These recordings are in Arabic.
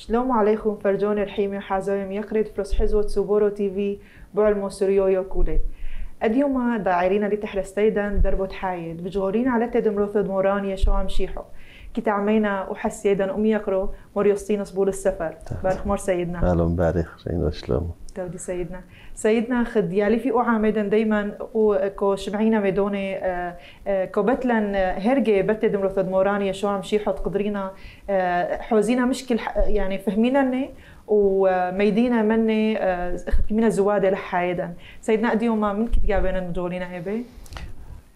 شلوم عليكم فرجون الحيمي وحزايم يقرد فرص حزوة سوبورو تي في بعلمو سوريويا كوليت اليوم داعرين لتحرس تيدن دربو تحايد بجغورين على تدم روثد موران يشو عم شيحو كي تعمينا وحس يدن أم يقرو موريوستين صبور السفر بارخ مور سيدنا أهلا بارخ شين شلومو تودي سيدنا سيدنا خد يالي في اوعى ميدن دايما كو شمعينا ميدوني آه، آه، كو بتلن آه، هرجي بتة دمرو موراني شو عم حط قدرينا حوزينا مشكل يعني فهمينا وميدينا مني كمينا زواده لحايدا سيدنا قديوما من كنت جابين مدولينا ايبي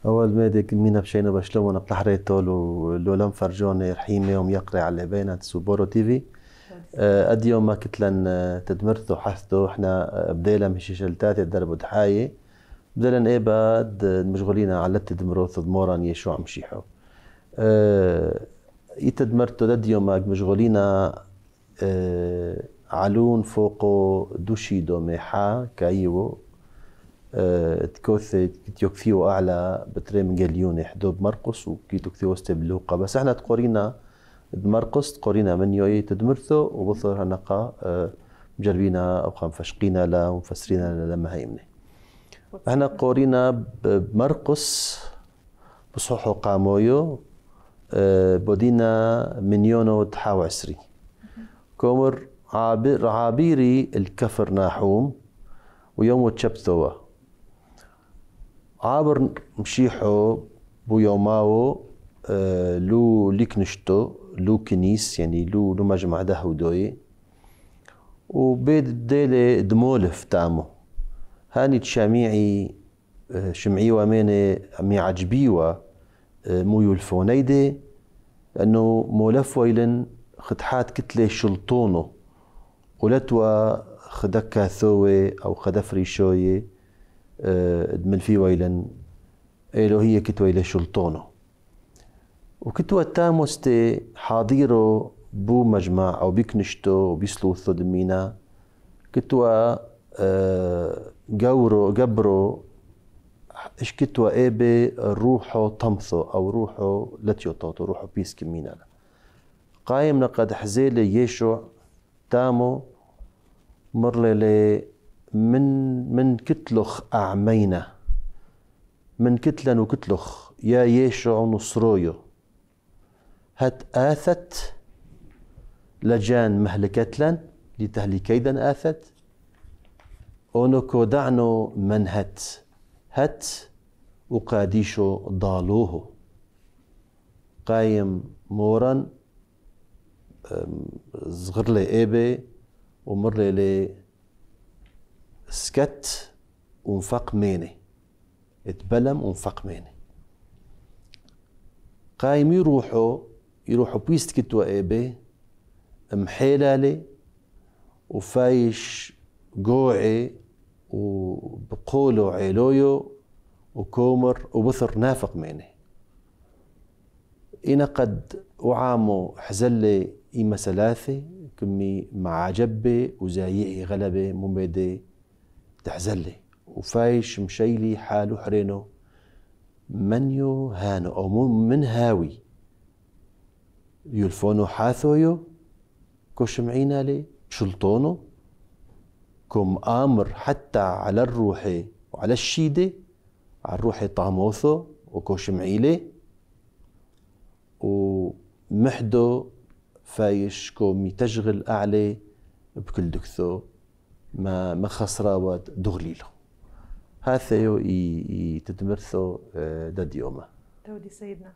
اول ديك مينا بشينا بشلون بتحريتول ولو لم فرجوني رحيمه يوم يقري على بينات سوبورو تيفي قد آه، يوم ما كنت لن آه، تدمرته حثتو احنا آه، بديلا مش شلتات درب دحايه بدلن ايه بعد مشغولين على التدمرو تدموران يشو عم شيحو اه يتدمرتو دد يوم مشغولين اه علون دوشي دوشيدو ميحا كايو تكوثي تيوكثيو تيوكفيو اعلى بتريم جليون يحدو مرقص وكي تكثيو استبلوقة بس احنا تقورينا دمرقست قرينا من يوي تدمرثو وبثر هنقا آه، مجربينا أو مفشقينا لا ومفسرينا لما هيمني هنا قورينا بمرقس بصحو قامويو آه، بودينا منيونو تحاو عسري كومر عابر عابيري الكفر ناحوم ويوم تشبثوا عابر مشيحو بو يوماو آه، لو ليكنشتو لو كنيس يعني لو لو مجمع ده هودوي وبيد ديلي دمولف تامو هاني تشاميعي آه، شمعي واميني مي عجبيوا آه، مو الفونيدي لأنه مولف ويلن خدحات كتلة شلطونو ولتوا خدكا ثوي او خدفري شوية آه، دمن في ويلن إلو هي كتوي لشلطونه وقتها مستي حاضيرو بو مجمع أو بيكنشتو وبيسلوثو دمينا كنت آه جورو جبرو ايش كنت إيبي روحو طمثو أو روحو لتيوتوتو روحو بيس كمينا قايم لقد حزيلي يشوع تامو مرلي من من كتلخ أعمينا من كتلا وكتلخ يا يشوع نصرويو هت آثت لجان مهلكتلن لتهلكيدا آثت أونكو دعنو من هت هت وقاديشو ضالوه قايم مورا صغر لي ايبي ومر لي لي سكت ونفق ميني اتبلم ونفق ميني قايم يروحو يروحوا بيست كتوا ايبي محيلالي وفايش قوعي وبقولو عيلويو وكومر وبثر نافق ميني إنا قد وعامو حزلي إيما ثلاثة كمي مع جبي وزايعي غلبة مميدة تحزلي وفايش مشيلي حالو حرينو منيو هانو أو من هاوي يلفونو حاثويو لي شلطونو كم آمر حتى على الروح وعلى الشيدة على الروح طاموثو معيلي ومحدو فايش كوم يتشغل أعلي بكل دكثو ما ما خسرة دغليلو هاثيو داد آه، داديوما تودي سيدنا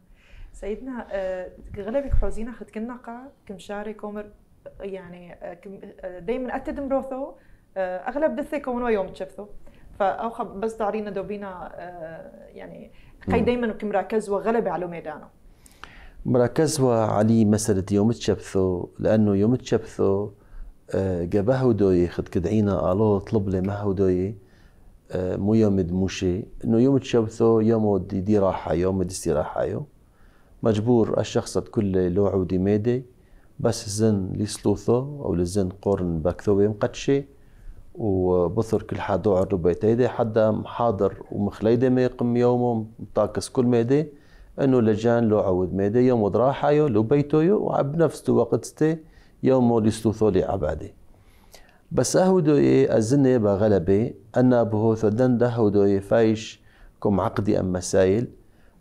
سيدنا آه، غلبك حوزينا خد كنا قا كم شاري كومر يعني آه، آه، دايما أتد مروثو أغلب دثي كومر يوم تشفثو فأو بس تعرينا دوبينا يعني قاي دايما كم راكز وغلب على ميدانه مركز علي مسألة يوم تشبثو لأنه يوم تشبثو جابه دوي خد كدعينا الو طلب لي ما دوي مو يوم دموشي انه يوم تشبثو يوم دي, دي راحه يوم دي استراحه يوم مجبور الشخص تكل لو عودي ميدي بس زن لسلوثو أو لزن قرن باكثوي مقتشي وبثر كل حد عرضو بيتيدي حدا محاضر ومخليدي ما يقم يومه مطاكس كل ميدي انه لجان لو عود ميدي يوم يو لو يو وعب نفس وقت ستي يومه لسلوثو لي عبادي بس اهودو اي الزني بغلبي انا بهوثو دن دهودو فايش كم عقدي ام مسايل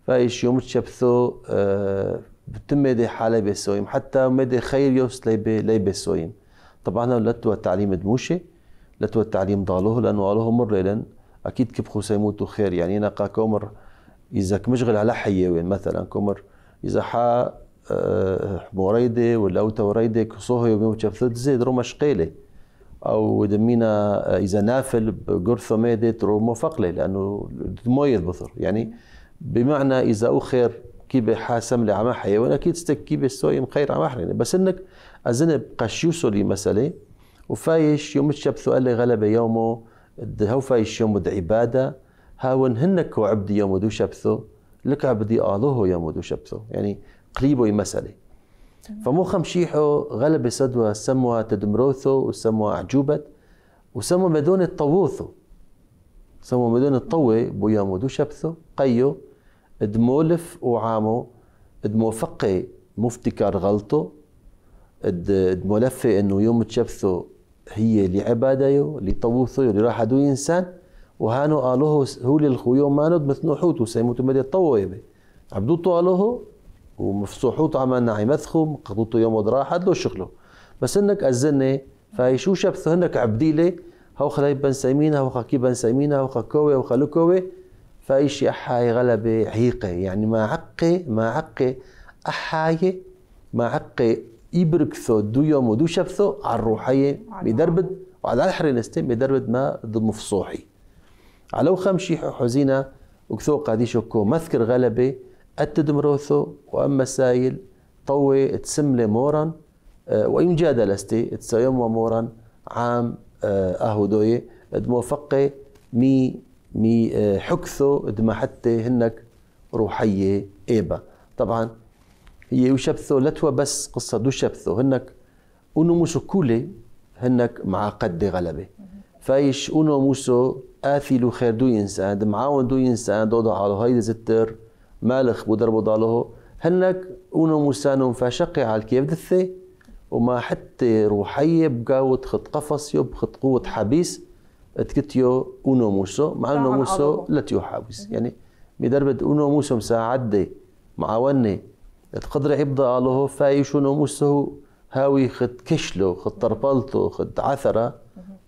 فايش يوم تشبثو آه، بتم مدي حالة بسويم حتى مدي خير يوس لي لي سويم طبعا تو التعليم دموشي تو التعليم ضالوه لأنه قالوه مر لن أكيد كيف خسيموتو خير يعني أنا كومر إذا مشغل على وين مثلا كومر إذا حا موريدة آه، ولا أوتا وريدي كصوه يوم تشبثو تزيد رو مشقيلة أو دمينا آه، إذا نافل قرثو ميدة رو مفقلة لأنه دموية بثر يعني بمعنى اذا اخر كيبي حاسم لي عما حيوان اكيد ستك كيبي سوي مخير عما حرين بس انك اذنب قشيوسو لي مساله وفايش يوم قال سؤال غلب يومه هو فايش يوم عباده هاون هنك وعبدي يوم دو شبثو لك عبدي آلوه يوم دو شبثو يعني قريبو مسألة فمو خمشيحو غلب سدوى سموا تدمروثو وسموا عجوبت وسموا مدون الطووثو سموا مدون الطوي بو يوم دو شبثو قيو دمولف وعامو دموفقي مفتكر غلطه دمولفي انه يوم تشبثه هي لعباده يو اللي طوثو اللي راح دو انسان وهانو قالوه هو للخيو ماند مثنو حوتو سيموتو مدي طويبه عبدوتو قالوه ومفصوحوت عملنا عمثخو قضوتو يوم ودراحة حد له شغله بس انك ازني فهي شو شبثو هنك عبديلي هو خلاي بن سيمين هو خاكي بن سيمين هو خاكوي هو خلوكوي فايشي أحاي غلبة عيقة يعني ما عقي ما عقي احاي ما عقي يبركثو دو يوم ودو شبثو على الروحية بدربد وعلى الحر نستم بدربد ما ضد مفصوحي على خمشي حزينة وكثو قاديشكو مذكر غلبة مروثو وأما سايل طوي تسملي مورا آه، وإن جادلستي تسيوم ومورا عام آه، أهودوي دموفقي مي مي آه، حكثوا دما ما حتى هنك روحيه إيبا طبعا هي وشبثو لتوا بس قصه دو شبثو هنك اونو موسو كولي هنك مع قد غلبه فايش اونو موسو آثيلو خير دو إنسان معاون دو إنسان دو على هيدا زتر مالخ بودر بضاله هنك أونو موسانو فشقي على الكيف دثي وما حتى روحية بقاوت خط قفص يب خط قوة حبيس اتكتيو اونو موسو مع يعني اونو موسو تيو حابس يعني بدربة اونو موسو مساعدة معاوني تقدر يبدا له فايش اونو موسو هاوي خد كشلو خد طربلتو خد عثرة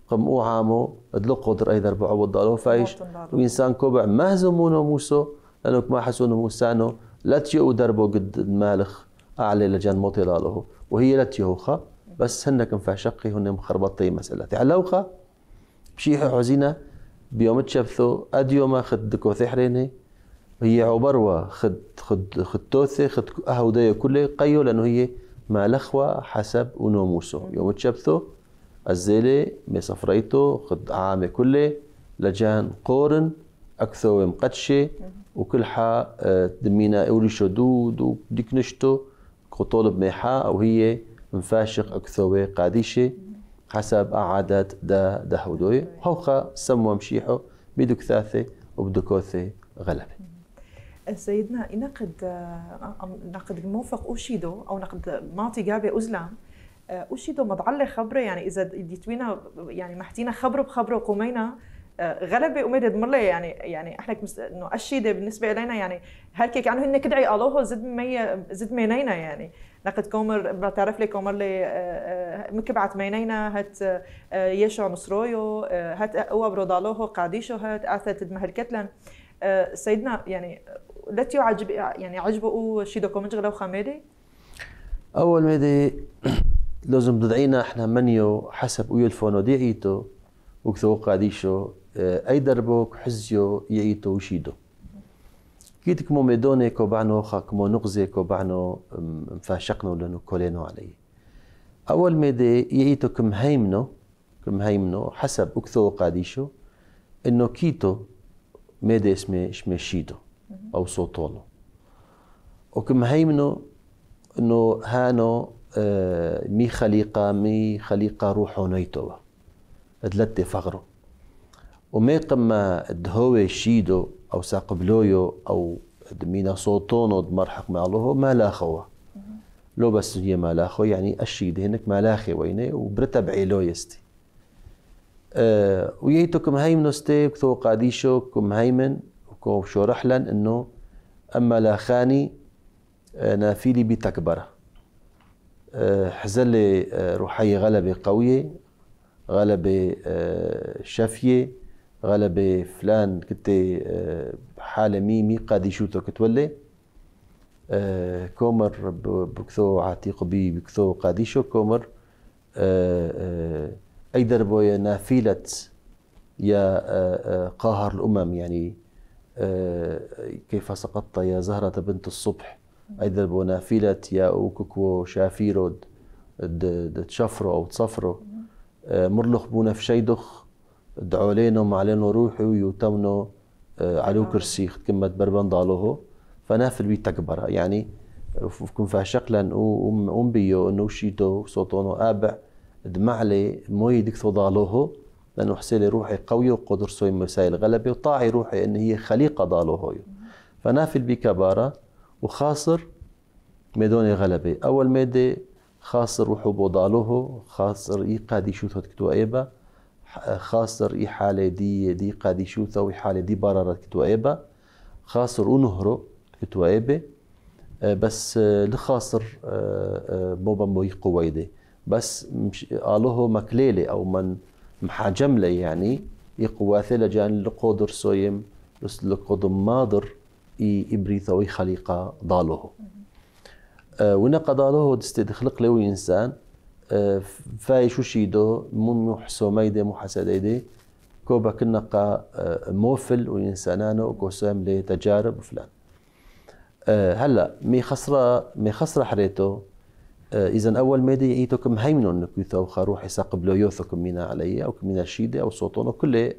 قم اوعامو ادلو قدر اي ضرب عوض له فايش وانسان كوبع مهزم اونو موسو لانك ما اونو موسانو تيو دربو قد مالخ اعلى لجان موطي له وهي تيو خا بس هن كم هن مخربطي مسألة علوخه يعني بشيحة حزينة بيوم تشبثو أديوما خد دكوثي حريني هي عبروة خد خد خد توثي خد أهودية كله قيو لأنه هي ما لخوة حسب ونوموسو يوم تشبثو الزيلي مسفريتو خد عامي كله لجان قورن أكثو مقدشة وكل حا آه، دمينا شدود وديك نشتو كطولب ميحا أو هي مفاشق أكثوي قاديشة حسب عادات دا دا هوخا سمو مشيحو بدك كثاثي وبدو كوثي غلبة سيدنا قد نقد الموفق اوشيدو او نقد معطي قابي ازلام اوشيدو مضعلي خبره يعني اذا ديتوينا يعني محتينا خبره بخبره قومينا غلبة أميدة دمرلي يعني يعني احنا كمس... انه الشيدة بالنسبة إلينا يعني هل كيك عنه هن كدعي ألوهو زد مي زد مينينا يعني نقد كومر بتعرف لي كومر لي آه، آه، مكبعت مينينا هات آه، يشو نصرويو هات او برودالوهو قاديشو هات اثت الكتلن سيدنا يعني لتيو عجب يعني عجبوا شي دوكومنت غلو خميدي اول ميدي لازم تدعينا احنا منيو حسب ويو الفونو ديعيتو وكثو قاديشو اي دربوك حزيو يعيتو وشيدو كيت كمو ميدوني كو بعنو خا كمو نغزي كو بعنو مفاشقنو لانو كولينو علي أول ميدي يأيتو كم هيمنو كم هيمنو حسب أكثو قاديشو إنو كيتو ميدي اسمي شمي شيدو أو صوتولو وكم هيمنو إنو هانو آه، مي خليقة مي خليقة روحو نيتو دلتي فغرو ومي قما دهوي شيدو او ساق بلويو او دمينا صوتونو ما لا مالاخوا لو بس هي مالاخو يعني الشيد هنك مالاخي ويني وبرتا بعيلو يستي أه وييتو كم هيمنوستي ثو قاديشو كم هيمن وكو شو رحلا انه اما لا خاني آه، نافيلي بتكبره أه حزلي آه، روحي غلبة قوية غلبة آه، شفية غلبه فلان كنت آه، حاله مي مي قاد يشوتو كتولي آه، كومر بكثو عتيق بي بكثو قاديشو كومر آه، أي دربو يا نافيلة يا قاهر الأمم يعني كيف سقطت يا زهرة بنت الصبح أي دربو نافيلة يا أوكوكو شافيرو تشفرو أو تصفرو مرلخ بونا في شيدخ ادعوا لينهم علينه روحي ويوتمنوا آه، علو آه. كرسي كما تبربن ضالوه فنافل البيت تكبرها يعني فكون فيها شقلا وام بيو انه شيتو صوتونو ابع لي موي ديك ضالوه لانه حسيلي روحي قوي وقدر سوي مسائل غلبة وطاعي روحي ان هي خليقه ضالوه فنافل بي كبارة وخاسر ميدوني غلبة اول ميدي خاسر روحو بضالوه خاسر يقادي شوتو تكتو ايبه خاصر اي حاله دي دي قادي شوتا و حاله دی برارت كتوائبة خاصر ونهرو نهرو كتوائبة آه، بس آه، لخاصر بوبا آه، موي قويدي بس مش قالوه مكليلة أو من محاجملي يعني يقواثي لجان لقودر سويم بس لقودم ماضر إي وي خليقة ضالوه ونقضى له دخلق له إنسان مو مم يحسو مو حسديدي كوبا كنقا آه، موفل وينسانانو وكوسام لتجارب وفلان آه، هلا مي خسرة مي خسرة حريتو آه، اذا اول ميدي ايتو كم انك نكويثو خروحي ساقبلو يوثو كمينا علي او كمينا شيدي او صوتونو كله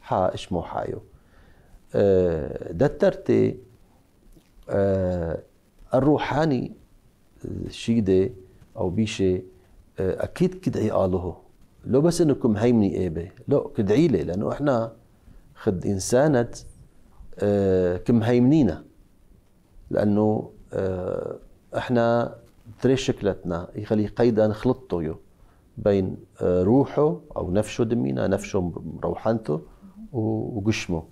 حا إش مو حايو دترتي الروحاني شيدي او بيشي آه، اكيد كدعي اله لو بس انكم هيمني ايبه لو كدعي لي لانه احنا خد انسانة آه، كم هيمنينا لانه آه، احنا تري شكلتنا يخلي قيدا خلطته يو بين روحه او نفشه دمينا نفشه روحانته وقشمه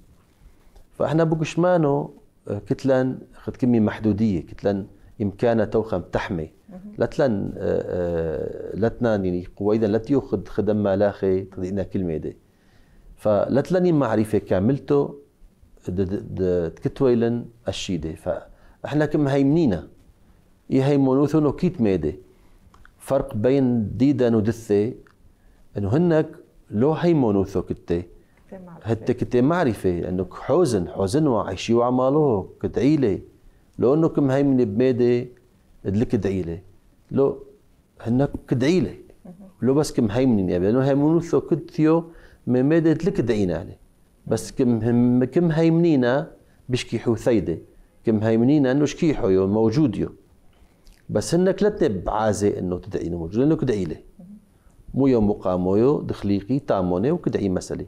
فاحنا بقشمانه كتلان خد كمي محدودية كتلان امكانه توخم تحمي لتلن آه، آه، يعني قويدا لا تيوخد خدم ما لاخي تدينا كلمة دي فلتلني معرفة كاملته تكتويلن دي فاحنا كم هيمنينا يهيمونوثون وكيت ميدي فرق بين ديدا ودثة انه هنك لو هيمنوثو كتي هت كتي معرفة انه حزن حزن وعيشي وعمالوه كتعيلي لو انه كم بميدي بدلك ادعي لي لو هنا كدعي لي لو بس كم هيمنين يا هاي منو ثو كدثيو ما مدد لك دعينا لي بس كم هم كم هيمنينا بشكي حوثيدة كم منينا انه شكي يو موجود يو بس هنك لا تبعازي انه تدعينا موجود لانه كدعي لي مو يوم مقامو يو دخليقي تاموني وكدعي مسألة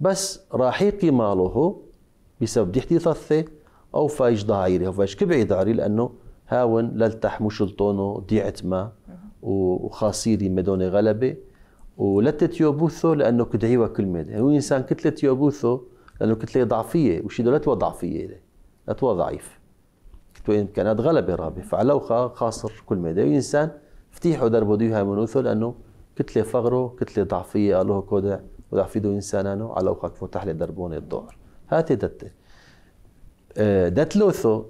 بس راحيقي ماله بسبب دي حديثة أو فايش ضعيري أو فايش كبعي ضعيري لأنه هاون للتح مشلطونو ما وخاصيري مدوني غلبه ولتت يوبوثو لانه كدعيوا كل ميدا يعني هو انسان كتلت يوبوثو لانه كتله ضعفيه وشي دولتها ضعفيه لتوا ضعيف كتو امكانات غلبه رابي فعلو خاصر كل يعني هو انسان فتيحو دربو ديها منوثو لانه كتله فغرو كتله ضعفيه قالوه كودع وضعفيدو انسانانو علوخا كفتح لي دربوني الدور هاتي دت آه، دتلوثو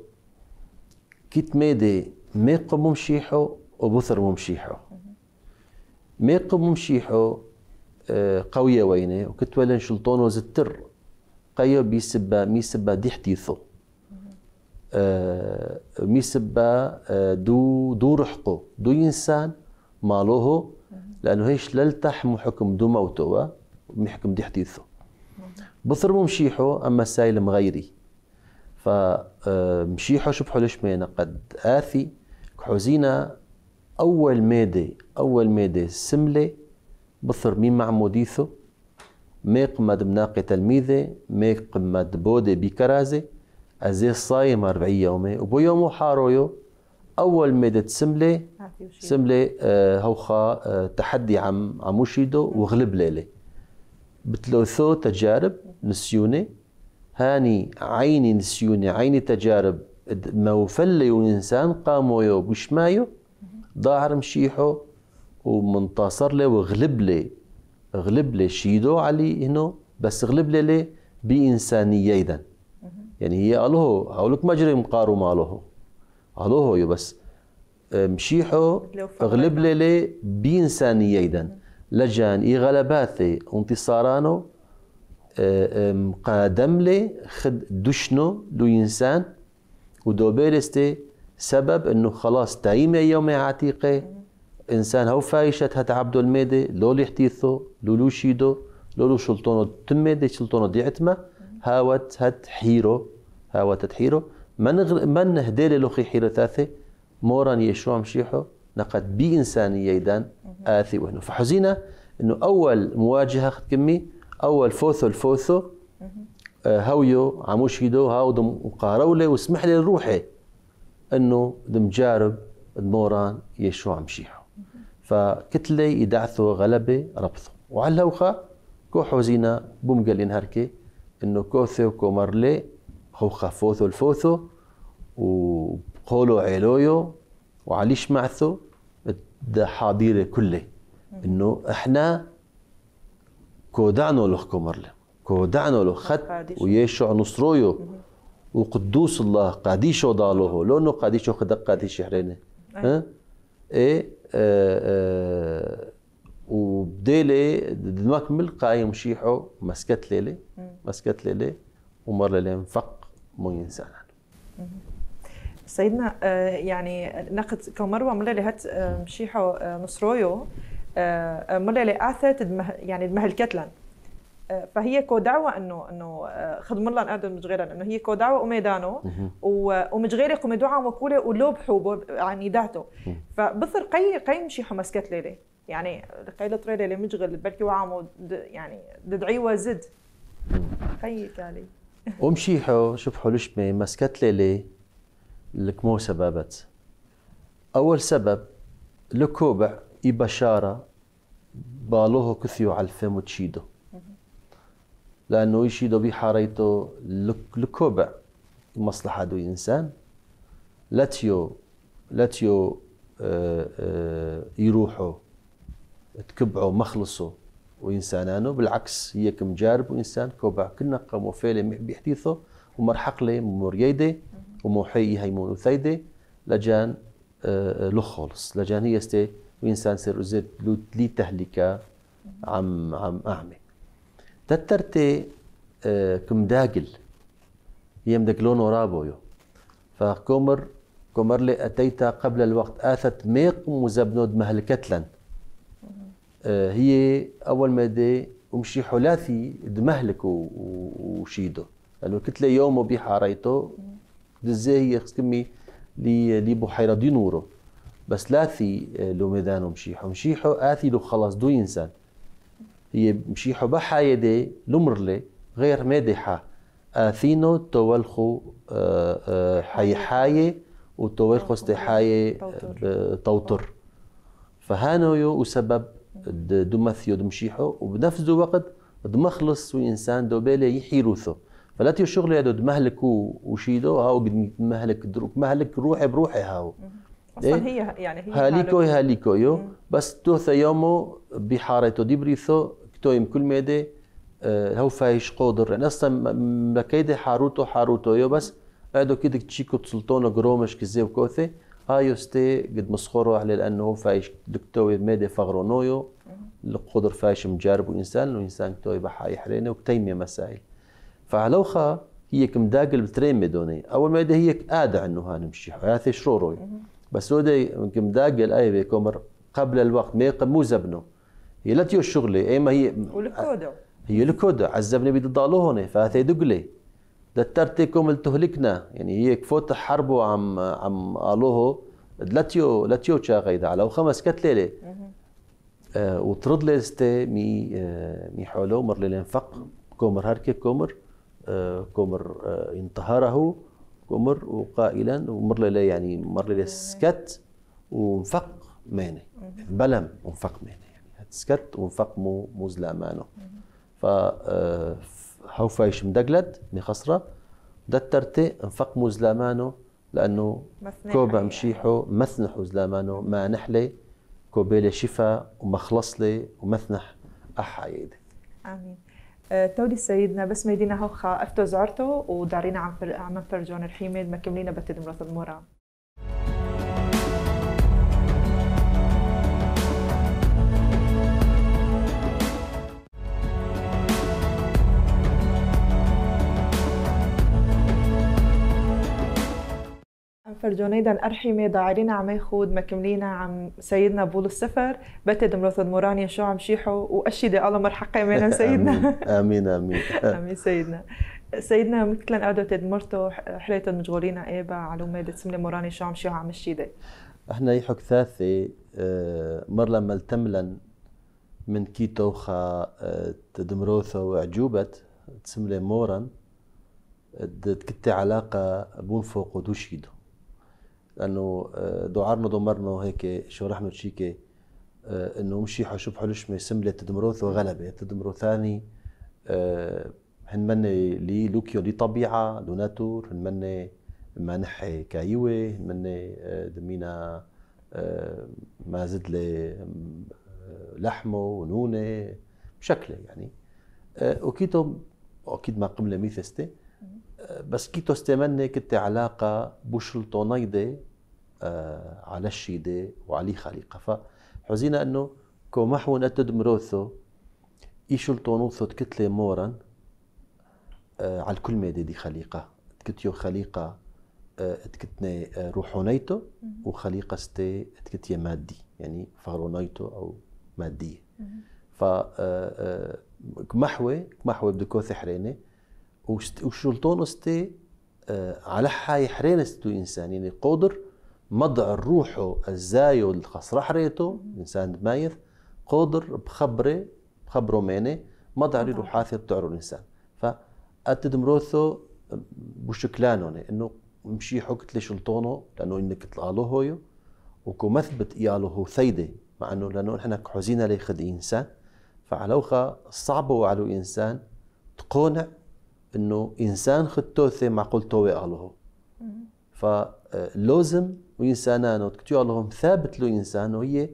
كيت ميدي ميقو ممشيحو وبثر ممشيحو ميقو ممشيحو آه، قوية ويني وكت ولن شلطون وزتر قيا بيسبا ميسبا دي حديثو آه ميسبا آه، دو دو رحقو دو إنسان مالوه لأنه هيش للتح محكم دو موتوا محكم دي حديثو بثر ممشيحو أما سايل مغيري آه، حوش شبحو مينا قد آثي كحوزينا أول مادة أول مادة سملة بثر مين معموديثو ميق مد مناقي تلميذة ميق مد بودي بكرازة أزي صايم أربعين يومي وبو يومو حارويو أول مادة سملة سملة آه هوخا آه تحدي عم عموشيدو وغلب ليلي بتلوثو تجارب نسيوني هاني عيني نسيوني عيني تجارب ما وفليو إنسان قاموا يو بشمايو ظاهر مشيحو ومنتصر لي وغلب لي غلب لي شيدو علي هنا بس غلب لي لي بإنسانية إذا يعني هي ألوهو أولك مجرم قارو مالوهو ألوهو يو بس آه، مشيحو غلب لي لي بإنسانية إذا لجان إي غلباتي انتصارانو لي خد دشنو دو إنسان ودو بيرستي سبب انه خلاص تايمة يومي عتيقة انسان هو فايشت هات عبدو الميدي لولي حتيثو لولو شيدو لولو شلطونو تميدي شلطونو ديعتما هاوت هات حيرو هاوت هات حيرو من غل... من هديلي لوخي حيرو ثاثي موران يشوع مشيحو نقد انسان ييدان آثي وهنو فحزينة انه اول مواجهة خد كمي اول فوثو الفوثو هويو آه، هاو دم وقارولي واسمح لي لروحي انه دمجارب دموران عم شيحو فكتلي يدعثو غلبة ربثو وعلى اللوخة كو حوزينا بومقل ينهركي انه كوثو مرلي خوخا فوثو الفوثو وقولو عيلويو وعليش معثو حاضيره كله انه احنا كودعنو له كومرل كودعنو له خد ويشوع نصرويو وقدوس الله قديشو ضالوه لونو قديشو خدق قديش يحرينه ها اي إيه، إيه. وبديلي نكمل قايم شيحو مسكت ليلي مسكت ليلي ومر ليلي انفق من انسان سيدنا آه، يعني نقد كمروة مللي هات مشيحو آه، آه، نصرويو مرة لي تدمه يعني دمه الكتلن آه، فهي كو دعوه انه انه آه، خدم الله نقدم غيرها انه هي كو ومش وميدانو قومي دعوه وكولة ولو بحوبه يعني داتو فبصر قي قي مشي حمس كتليلي يعني قيل طريلي اللي غير بركي وعامو يعني ددعيوة زد قي كالي شوف حو لشمي مسكت ليلي لكمو سببت اول سبب لكوبع اي بشاره بالوه كثيو على الفم وتشيدو لانه يشيدو بحاريتو لكوبع مصلحه دو انسان لاتيو لاتيو آه، آه، يروحو تكبعو يروحوا تكبعوا مخلصوا وإنسانانو بالعكس هي جارب وإنسان كوبع كنا قاموا فيلم بحديثو ومرحق لي مورييدي وموحي هيمون ثيدي لجان آه، لخلص لجان هي استي وانسان سر زرت لي تهلكه عم عم اعمي تترتي آه كمداقل يمدقلون ورابويو فكومر كومر لي اتيت قبل الوقت اثت ميق مزبنود مهلكتلن آه، هي اول ما دي ومشي حلاثي دمهلك وشيدو لانه كتله يومه بحاريته دزي هي خسكمي لي لي بحيره دي نورو بس لا في آه، لو ميدان مشيحو مشيحو آثي لو خلاص دو إنسان هي مشيحو بحا يدي لمرلي غير مادحة آثينو تولخو آه، آه، حي حاية وتولخو استحاية توتر فهانو يو وسبب دمثيو دمشيحو وبنفس الوقت دمخلص وإنسان دوبيلي يحيروثو فلا تيو شغل يدو دمهلك وشيدو هاو قد مهلك دروك مهلك روحي بروحي هاو اصلا إيه؟ هي يعني هي هاليكو هاليكويو إيه. بس تو يومو بحارتو ديبريثو بريثو كتويم كل ميدي آه، هو فايش قدر يعني اصلا مكيدي حاروتو حاروتو يو بس ادو كده تشيكو تسلطونو غرومش كزيب وكوثي هايو ستي قد مسخورو على لانه هو فايش دكتور ميدي فغرونويو القدر فايش مجرب انسان وانسان كتوي بحاي يحرينه وكتيم مسائل فهلو خا هي كمداقل بترين ميدوني اول ما هي ادع انه هانمشي حياتي يعني شروروي بس هو يمكن مداق الايبي كومر قبل الوقت ما مو زبنه هي لا تيو الشغلة ما هي والكودو هي الكودو عزبني بدي ضالو هون فهذا دترتي دترتكم تهلكنا يعني هي كفوت حرب وعم عم قالوه لاتيو لاتيو تشا شاغيد على وخمس كتليلة آه، وترد لي استي مي آه، مي حولو مر للانفق كومر هركي كومر آه، كومر آه انتهاره ومر وقائلا ومر لي يعني مر لي سكت وانفق ماني بلم وانفق ماني يعني سكت وانفق مو مو زلامانه ف آه، هاو فايش مدقلد مي خسرة دترتي انفق مو زلامانه لانه كوبا مشيحه مثنحو زلامانه ما نحلي كوبيلي شفا لي ومثنح احا يدي امين تولي سيدنا بس ميدينا هو خا افتو زعرتو ودارينا عم عم نفرجون الحيمه مكملينا بتد مرات المورا نفر جنيدا أرحمة ضاعرينا عم ياخد مكملين عم سيدنا بول السفر بتد مرثد مورانيا شو عم شيحوا واشيدي الله مرحقة من سيدنا آمين آمين آمين سيدنا سيدنا مثل قعدوا تد مرتو حليت مشغولين إيبا على مادة سملة مورانيا شو عم شيحوا عم الشيدة احنا يحك ثاثي آه، مر لما ملتملن من كيتو خا آه، تدمروثو وعجوبت تسملي مورن تكتي علاقة بون فوق ودوشيدو لانه آه، دعارنا دمرنا هيك شو رحنا تشيكي آه، انه مشي حشوب حلشمه سمله تدمروث وغلبه تدمروثاني آه، هنمنى لي لوكيو لي طبيعه دوناتور هنمنى منحي كايوه هنمنى دمينا ما زد لي لحمه ونونه بشكله يعني وكيتو اكيد ما قمله ميثستي بس كيتو استمني كنت علاقة آه على الشيدة وعلي خليقة فحزينة أنه كو محون أتد مروثو نوثو تكتلي مورا آه، على الكل ميدي دي خليقة تكتيو خليقة آه، تكتني آه، روحونيتو وخليقة ستي تكتيا مادي يعني فارونيتو أو مادية ف محوي محوي بدكو ثحريني وشلطون استي آه، على حاي حرين استو إنسان يعني قدر مضع روحه الزايو الخسرة حريته إنسان مايث قدر بخبره بخبره ماني مضع ريلو حاثي بتعرو الإنسان فأتدمروثو آه، بشكلانه يعني، إنه مشي حكت لي شلطونه لأنه إنك تلاله هويو وكو مثبت إيالو هو مع إنه لأنه إحنا حزينا لي خد إنسان فعلوخا صعبة وعلو إنسان تقونع انه انسان ختوثي معقول توي قاله فلازم آه، وإنسانانو كتيالهم ثابت له انسان وهي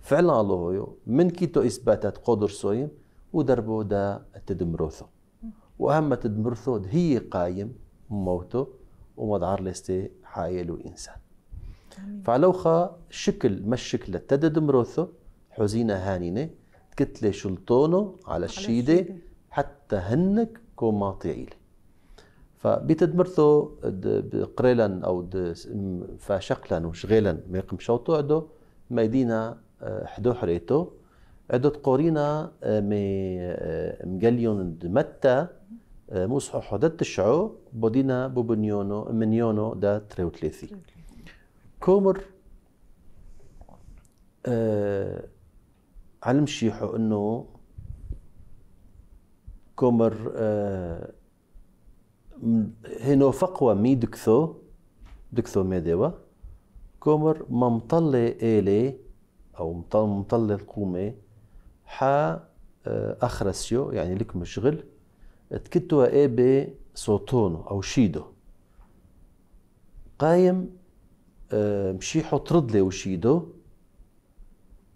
فعلا الله من كيتو إثباتات قدر صويم ودربو دا تدمروثو وأهم تدمروثو هي قايم موته ومضعر لستي حايل وإنسان فعلو خا شكل ما الشكل تدمروثو حزينة هانينة تكتلي شلطونه على الشيدة حتى هنك كوم طيعيلي فبتدمرتو بقريلا او فشقلا وشغيلا يقم شوطو عدو ميدينا آه، حدو حريتو عدو تقورينا آه، مي آه، مقليون دمتا موسحو حدد الشعو بودينا ببنيونو منيونو دا تريو تليثي كومر أه علم شيحو انه كومر heno faqwa mi دكثو دكثو ميديوا كومر ممطلة إلي أو ممطلي القومة حا آه، أخرسيو يعني لك مشغل تكتوا إيه بي صوتونو أو شيدو قايم آه، مشي حط ردلي وشيدو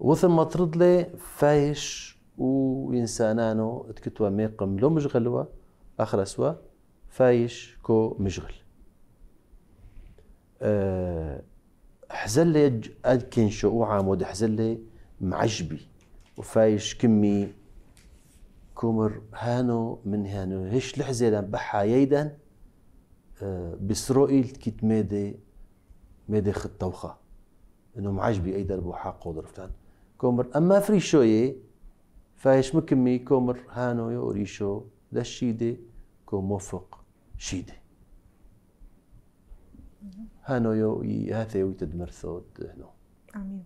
وثم ما تردلي فايش و انسانانو تكتوا ميقم لو مشغلوا اخرسوا فايش كو مشغل أه حزل لي ادكن شو عمود حزل لي معجبي وفايش كمي كومر هانو من هانو هش لحزيلا بحا ييدا أه بسرائيل كيت ميدي ميدي خطوخة انه معجبي ايدا بوحا قودر فتان كومر اما فري شويه مكمي كومر هانو يوريشو ده الشيدة كوموفق شيدة هانو يو هاثي ويتدمر ثود هنو امين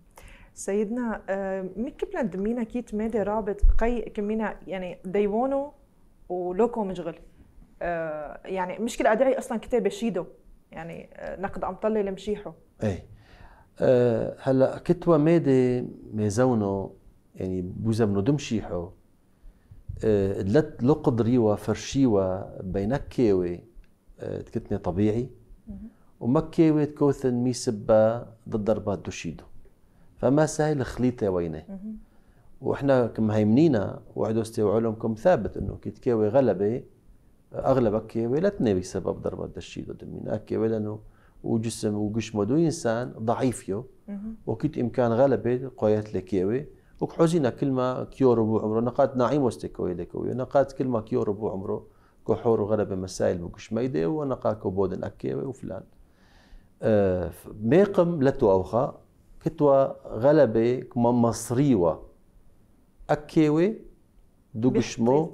سيدنا آه، مك بلان دمينا كيت مادي رابط قي كمينا يعني ديوانو ولوكو مشغل آه، يعني مشكلة أدعي أصلا كتابة شيدو يعني آه، نقد عم طلي لمشيحه ايه أه هلا كتوى ميدي ميزونو يعني بوزا منو دمشيحو دلت آه، لو قدريوا فرشيوا بينكيوي آه، تكتني طبيعي كيوي تكوثن ميسبا ضد ضربات دوشيدو فما سهل خليطة وينه واحنا مهيمنينا وعدوستي وعلمكم ثابت انه كيتكيوي غلبه اغلب كيوي لتني بسبب ضربات دوشيدو دمينا كيوي لانه وجسم وجسم دو انسان ضعيف يو وكيت امكان غلبه قويات لكيوي وكحوزينا كلمة كيو ربو عمره نقات نعيم وستكو يدكو نقات كلمة كيو ربو عمره كحور غلب مسائل بقش ميدي ونقا كوبودن اكيوي وفلان آه ميقم لتو أوخا كتوا غلبة كما مصريوة اكيوي دوغشمو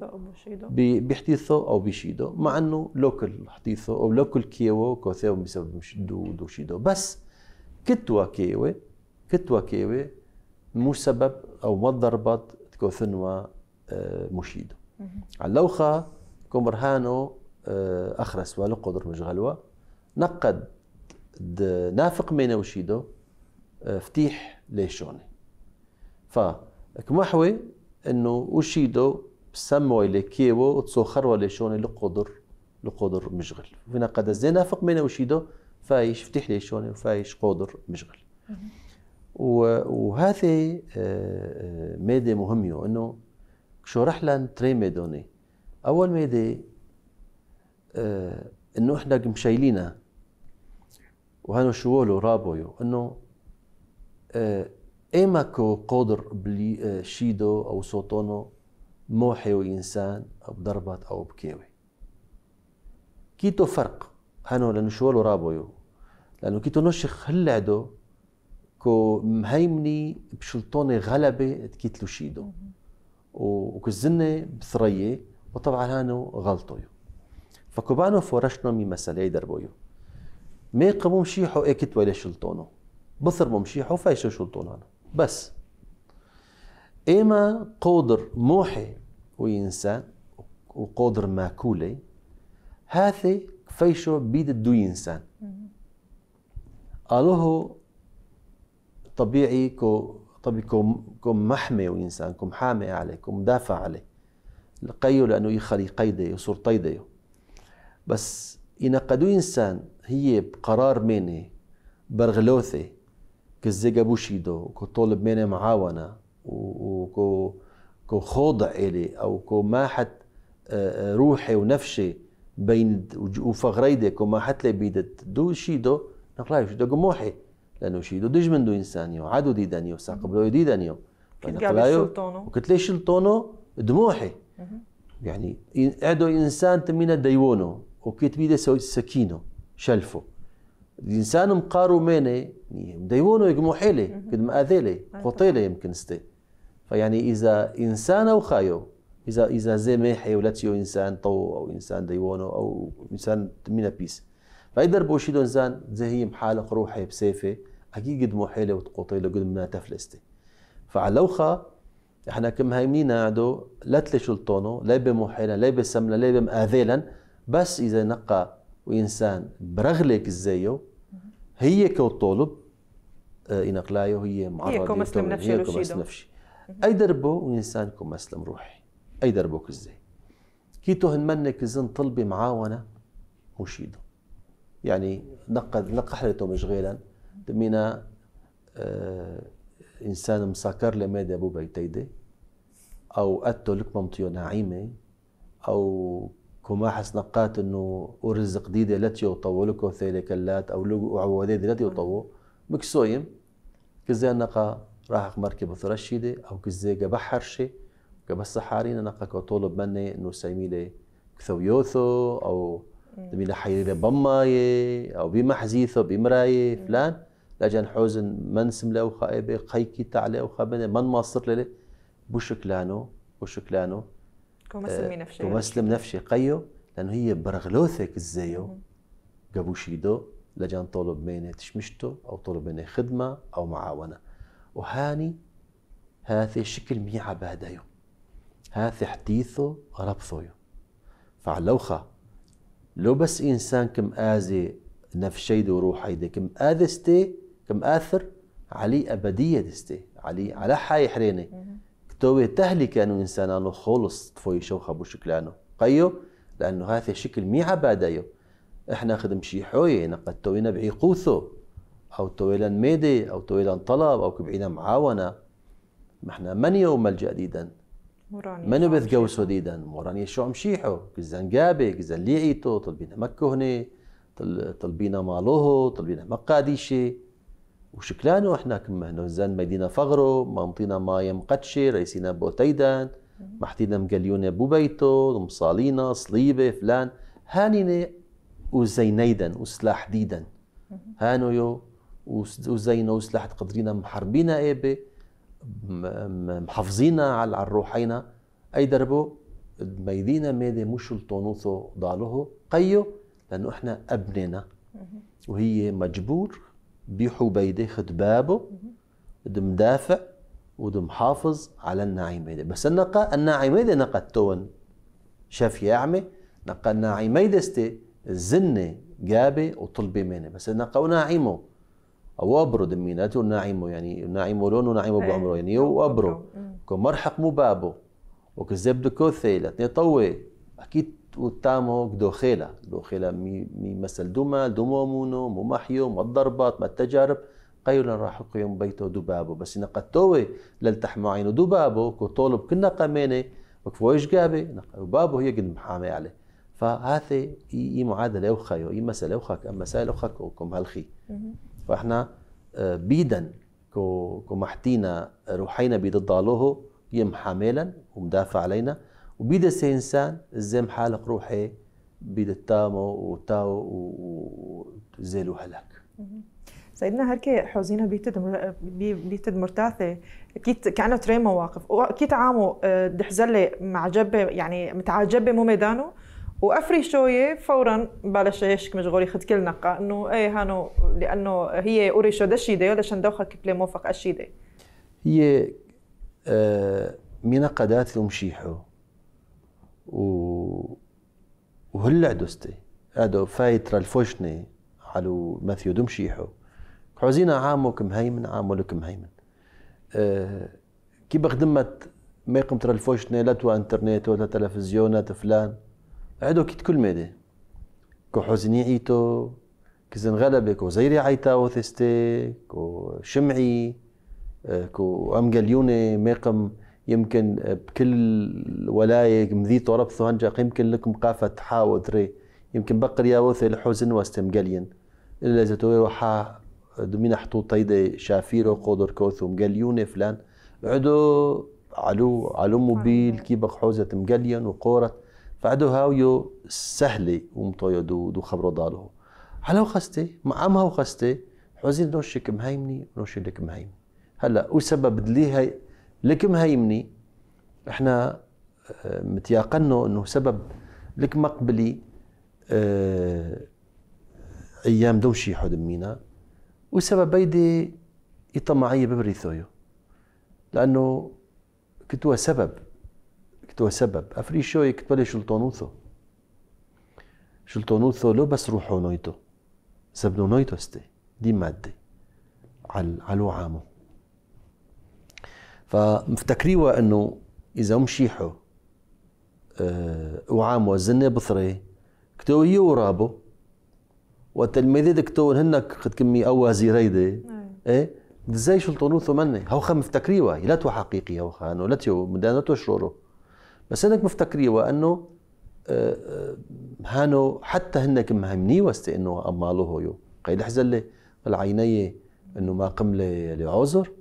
بحديثه او بشيدو مع انه لوكل حديثه او لوكل كيوو كوثيو بسبب دو دوشيدو بس كتوا كيوي كتوا كيوي مو سبب او ما ضربت كوثنوا آه، مشيدو على اللوخة كومرهانو آه، اخرس ولو قدر مش غلوة نقد نافق مينا وشيدو آه، فتيح ليشوني ف كمحوي انه وشيدو بسمو اللي كيو وتسخر ولا شوني لو قدر مشغل فينا قد زين نافق مينا وشيدو فايش فتيح ليشوني وفايش قدر مشغل وهذا آه، آه، ماده مهمه انه شو رح لنا تريمي دوني اول ماده آه، انه احنا مشايلينا وهانو شوولو رابويو انه ايماكو قدر بلي شيدو او صوتونو موحي وإنسان بضربت أو بكيوي كيتو فرق هانو لأنه شوالو رابويو لأنه كيتو نشخ عدو كو مهيمني بشلطونه غلبه تكيتلو شيدو وكزنه بثريه وطبعا هانو فكو فكوبانو فورشنا مي مسألة يدربويو ما قبوم مشيحو اكت ولا شلطونو بثر ممشيحو فايشو شلطونانو بس ايما قدر موحي وينسى وقدر ماكولي هاثي فايشو بيد الدو ينسان قالوه طبيعي كو طبيعي محمي وإنسان محامي عليه مدافع عليه لقيه لأنه يخلي قيده يصور طيده بس ينقدوا إنسان هي بقرار مني برغلوثي كزيجا بوشيدو كطالب مني معاونة وكو كو خوضع إلي أو كو ماحت آه، آه، روحي ونفسي بين وفغريدي كو ماحت لي بيدت دو شيدو نقلاي شيدو قموحي لانه شي دو انسان يو عادو ديدانيو ساقبلو يديدانيو ليش شلطونو دموحي يعني عدو انسان تمينا ديونو وكيت وكتبيده سكينو شلفو الانسان مقارو ميني يعني ديونو يقموحيلي لي قد ماذيلي قطيلي يمكن ستي فيعني اذا انسان او خايو اذا اذا زي ميحي ولا تيو انسان طو او انسان ديونو او انسان تمينا بيس فيدربو شي انسان زي هي محالق روحي بسيفه اكيد قد مو حيله له قد منها تفلستي فعلى احنا كم هايمنين عدو لا تلشوا الطونو لا بمحيلا لا بسملا لا بمآذيلا بس اذا نقى وانسان برغلك ازايو هي كوطولب آه ينقلايو هي معرض هي مسلم نفسي هي مسلم نفسي اي دربو وانسان مسلم روحي اي دربوك ازاي كي تهن منك زن طلبي معاونه وشيدو يعني نقد نقحلته غيلاً دمينا آه، انسان مسكر لمادة ابو بيتيدي او اتو لك مطيو نعيمه او كما نقات انه ورزق ديدي لاتيو طو لكو ثيلي كلات او لو عواديدي لاتيو طو مكسويم كزي نقا راح مركب ثرشيدي او كزي شي كبس حارين نقا كطولب مني انه سيميلي كثويوثو او تبينا حيري بماي أو بمحزيثة بمراية فلان لجن حوزن من له وخائبة إيه، قيكي تعلى وخابنة من مصر للي بوشكلانو بوشكلانو كومسلم آه، نفسي كومسلم نفسي قيو لأنه هي برغلوثك الزيو قبوشيدو لجان طلب مني تشمشتو أو طلب مني خدمة أو معاونة وهاني هاثي شكل ميعة بهدايو هاثي حديثو ربثو فعلوخة لو بس انسان كم اذي نفشيد وروحيد كم اذستي كم اثر علي ابديه دستي علي على حي حريني توي تهلي كانوا انسان انه خلص تفوي خبو شكلانو قيو لانه هذا شكل مي عبادايو احنا خدم شي حوي نقد توينا بعيقوثو او تويلا ميدي او تويلا طلب او كبعينا معاونه ما احنا من يوم ملجا منو بتقوسه ديدن موراني شو عم شيحه كزان جابي كزان ليعيتو طلبينا طل طلبينا مالوه طلبينا مقاديشي وشكلانه احنا كما انه زان مدينه فغرو مامطينا ماي مقدشه رئيسينا بوتيدان محتينا مقليونه ببيته مصالينا صليبه فلان هانينه وزينيدا وسلاح ديدا هانو يو وزينو وسلاح تقدرينا محربينا ايبي محافظينا على الروحينا اي دربو ميدينا ميدي مش التونوثو ضاله قيو لانه احنا ابننا وهي مجبور بيحو بيدي خد بابه دم دافع ودم حافظ على ميدي بس النقا ميدي نقا التون شاف يعمي نقا نقا ميدي استي الزنة جابي وطلبي مني بس النقا وناعمه ابرو دمينات ناعم يعني ناعم لون ناعم إيه، بعمره يعني وابره إيه. مرحق مو وكذب دو كوثي لاتني طوي اكيد وتامو دو خيلا دو خيلا مي, مي مثل دوما دومو مونو مو محيو ما الضربات ما التجارب قيل راح قيم بيته دبابو بس إن قد توي عينو دبابو كو طولب كنا قمينه وكفويش جابي بابو هي قد محامي عليه فهذه إي معادلة أوخا إي مسألة أوخا مسائل أوخا كم هالخي فاحنا آه، بيدا كمحتينا آه، روحينا بيد الضالوه يم حاملا ومدافع علينا وبيد انسان الزم حالق روحي بيد التامو وتاو وزيلو هلك سيدنا هركي حزينه بيتد بيتد مرتاثه اكيد كانه تري مواقف واكيد عامو آه، دحزلي معجبه يعني متعجبه مو ميدانه وافري شويه فورا بلش هيشك مشغول يخد كل نقا انه ايه هانو لانه هي اوري شو اوريشو ولا شن دوخك كبلي موفق دي هي آه، من قدات المشيحو و وهلا دوستي هادو فايترا الفوشني على ماثيو دمشيحو حوزينا عامك مهيمن عاملك مهيمن آه كي بخدمت ما يقمت الفوشني لا تو انترنت ولا تلفزيون فلان عدو كيت كل مادي كو حزني عيتو كزن غلبه كو زيري عيتا وثستي كو شمعي آه، كو أمقليوني ميقم يمكن آه، بكل ولاية مذيت ربثو هنجق يمكن لكم قافة تحاوت ري يمكن بقر يا وثي الحزن واستمقلين إلا إذا توي وحا دمين حطوط طيدة شافيرو وقودر كوثو مقليوني فلان عدو علو علو موبيل كيبق حوزة مقلين وقورت فعدو هاويو سهلة ومطويو دو, دو خبرو ضالو على وخستي مع ما خستي حوزين نوشك مهيمني ونوشي لك مهيمني هلا وسبب لي لك مهيمني احنا آه، متياقنو انه سبب لك مقبلي اه ايام دوشي مينا وسبب بيدي يطمعي ببري ثويو لانه كنت هو سبب تو سبب افري شو يكتبلي شلطونوثو شلطونوثو لو بس روحو نويتو سبنو نويتو استي دي مادة على علو عامو فمفتكريوا انه اذا مشيحو أه وعامو زني بثري كتو هي ورابو وتلميذي دكتور هنك خد كمي او زيريدي نعم. ايه زي شلطونوثو مني هو خا مفتكريوا لا تو حقيقي هو خا انه لا تو شرورو بس انك مفتكريوا انه آه، آه، هانو حتى هنك مهمني وست انه هو يو قيد حزلي العينية انه ما قمله لعذر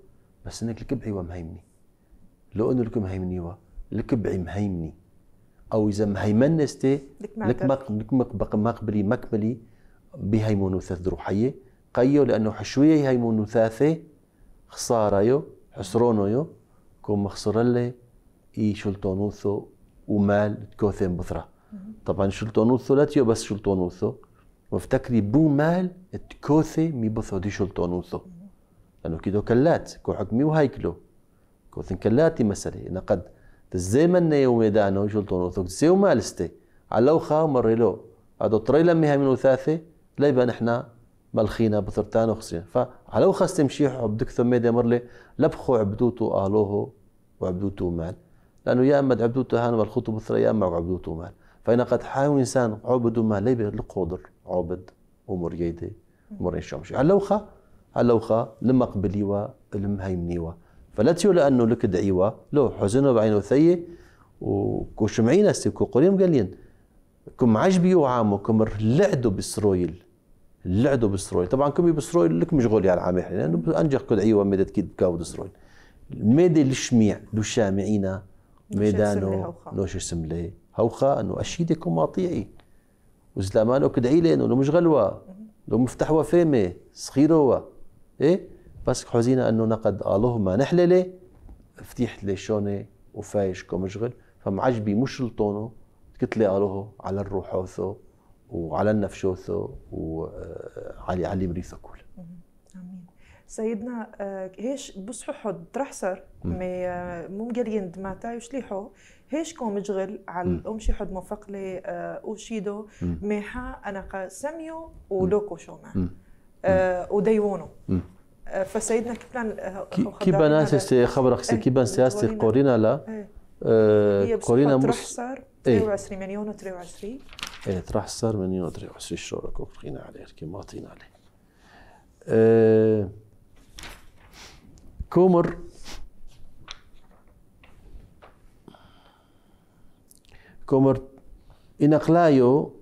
بس انك الكبعي ومهيمني لو انه لكم مهيمني و الكبعي مهيمني او اذا مهيمن استي لك مق مقبلي مكملي بهيمون ثلاث ذروحيه قيو لانه حشويه هيمون ثاثه خساره يو حسرونه يو كوم مخسر اللي اي شلطونوثو ومال كوثين بثرة طبعا شلطونوثو لا تيو بس شلطونوثو وافتكري بو مال تكوثي مي بثو دي شلطونوثو لانه كيدو كلات كو حكمي وهايكلو كوثين كلاتي مسألة انا قد من يومي دانو شلطونوثو تزيو على علوخا مريلو هادو طري لميها من وثاثي لا نحنا مالخينا بثرتان وخسرين فعلى خاص تمشي عبدك ثم يدمر لي لبخو عبدوتو الوهو وعبدوتو مال لأنه يا اما عبدوته هان والخطب الثرى اما عبدوته مال فإن قد حاول إنسان عبد مال ليبي القدر عبد أمور جيدة أمور يشمش علوخة علوخة لما قبليوا المهيمنيوا فلا تيو لأنه لك دعيوا لو حزنوا بعينه ثي وكشمعين استيكو قريم قالين كم عجبي وعام وكم لعدو بسرويل لعدو بسرويل طبعا كم بسرويل لك مشغول يا العامي لأنه أنجح كل عيوه مدد كيد كاود سرويل الميدي الشميع دو شامعينا ميدانو نوشر سملي هوخا انه اشيدي واطيعي وزلامانو كدعي لينو انه مش غلوة لو مفتح فيمي صغيروا ايه بس حزينة انه نقد الله ما نحللي فتيح لي شوني وفايش كم مشغل فمعجبي مش لطونو كتلي الله على الروحوثو وعلى النفشوثو وعلى آه، علي مريثو كله سيدنا آه، هيش بصحو حد ترحسر مي مو آه، مقرين دماتا يشليحو هيش كوم مشغل على امشي حد موفق لي آه، اوشيدو مي ها انا سميو ولوكو شوما وديونو فسيدنا كيبلان كي سي خبرك كي بان سياستي قورينا لا قورينا إيه. مش 23 إيه. مليون و23 ايه ترحسر مليون و23 شورك وبقينا عليه كي معطينا عليه كومر كومر إنقلايو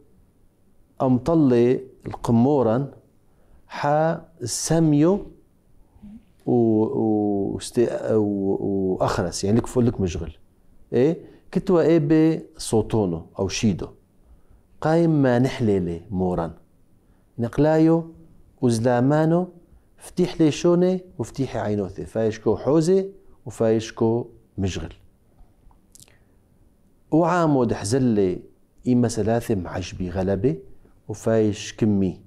أمطلي القمورا حا سميو و واخرس يعني لك فولك مشغل ايه كتوا إيه بي صوتونو او شيدو قايم ما نحليلي مورا نقلايو وزلامانو فتيح شوني وفتيحي عينوثة فايشكو حوزة وفايشكو مشغل وعامود حزلة إما ثلاثة معجبي غلبة وفايش كمي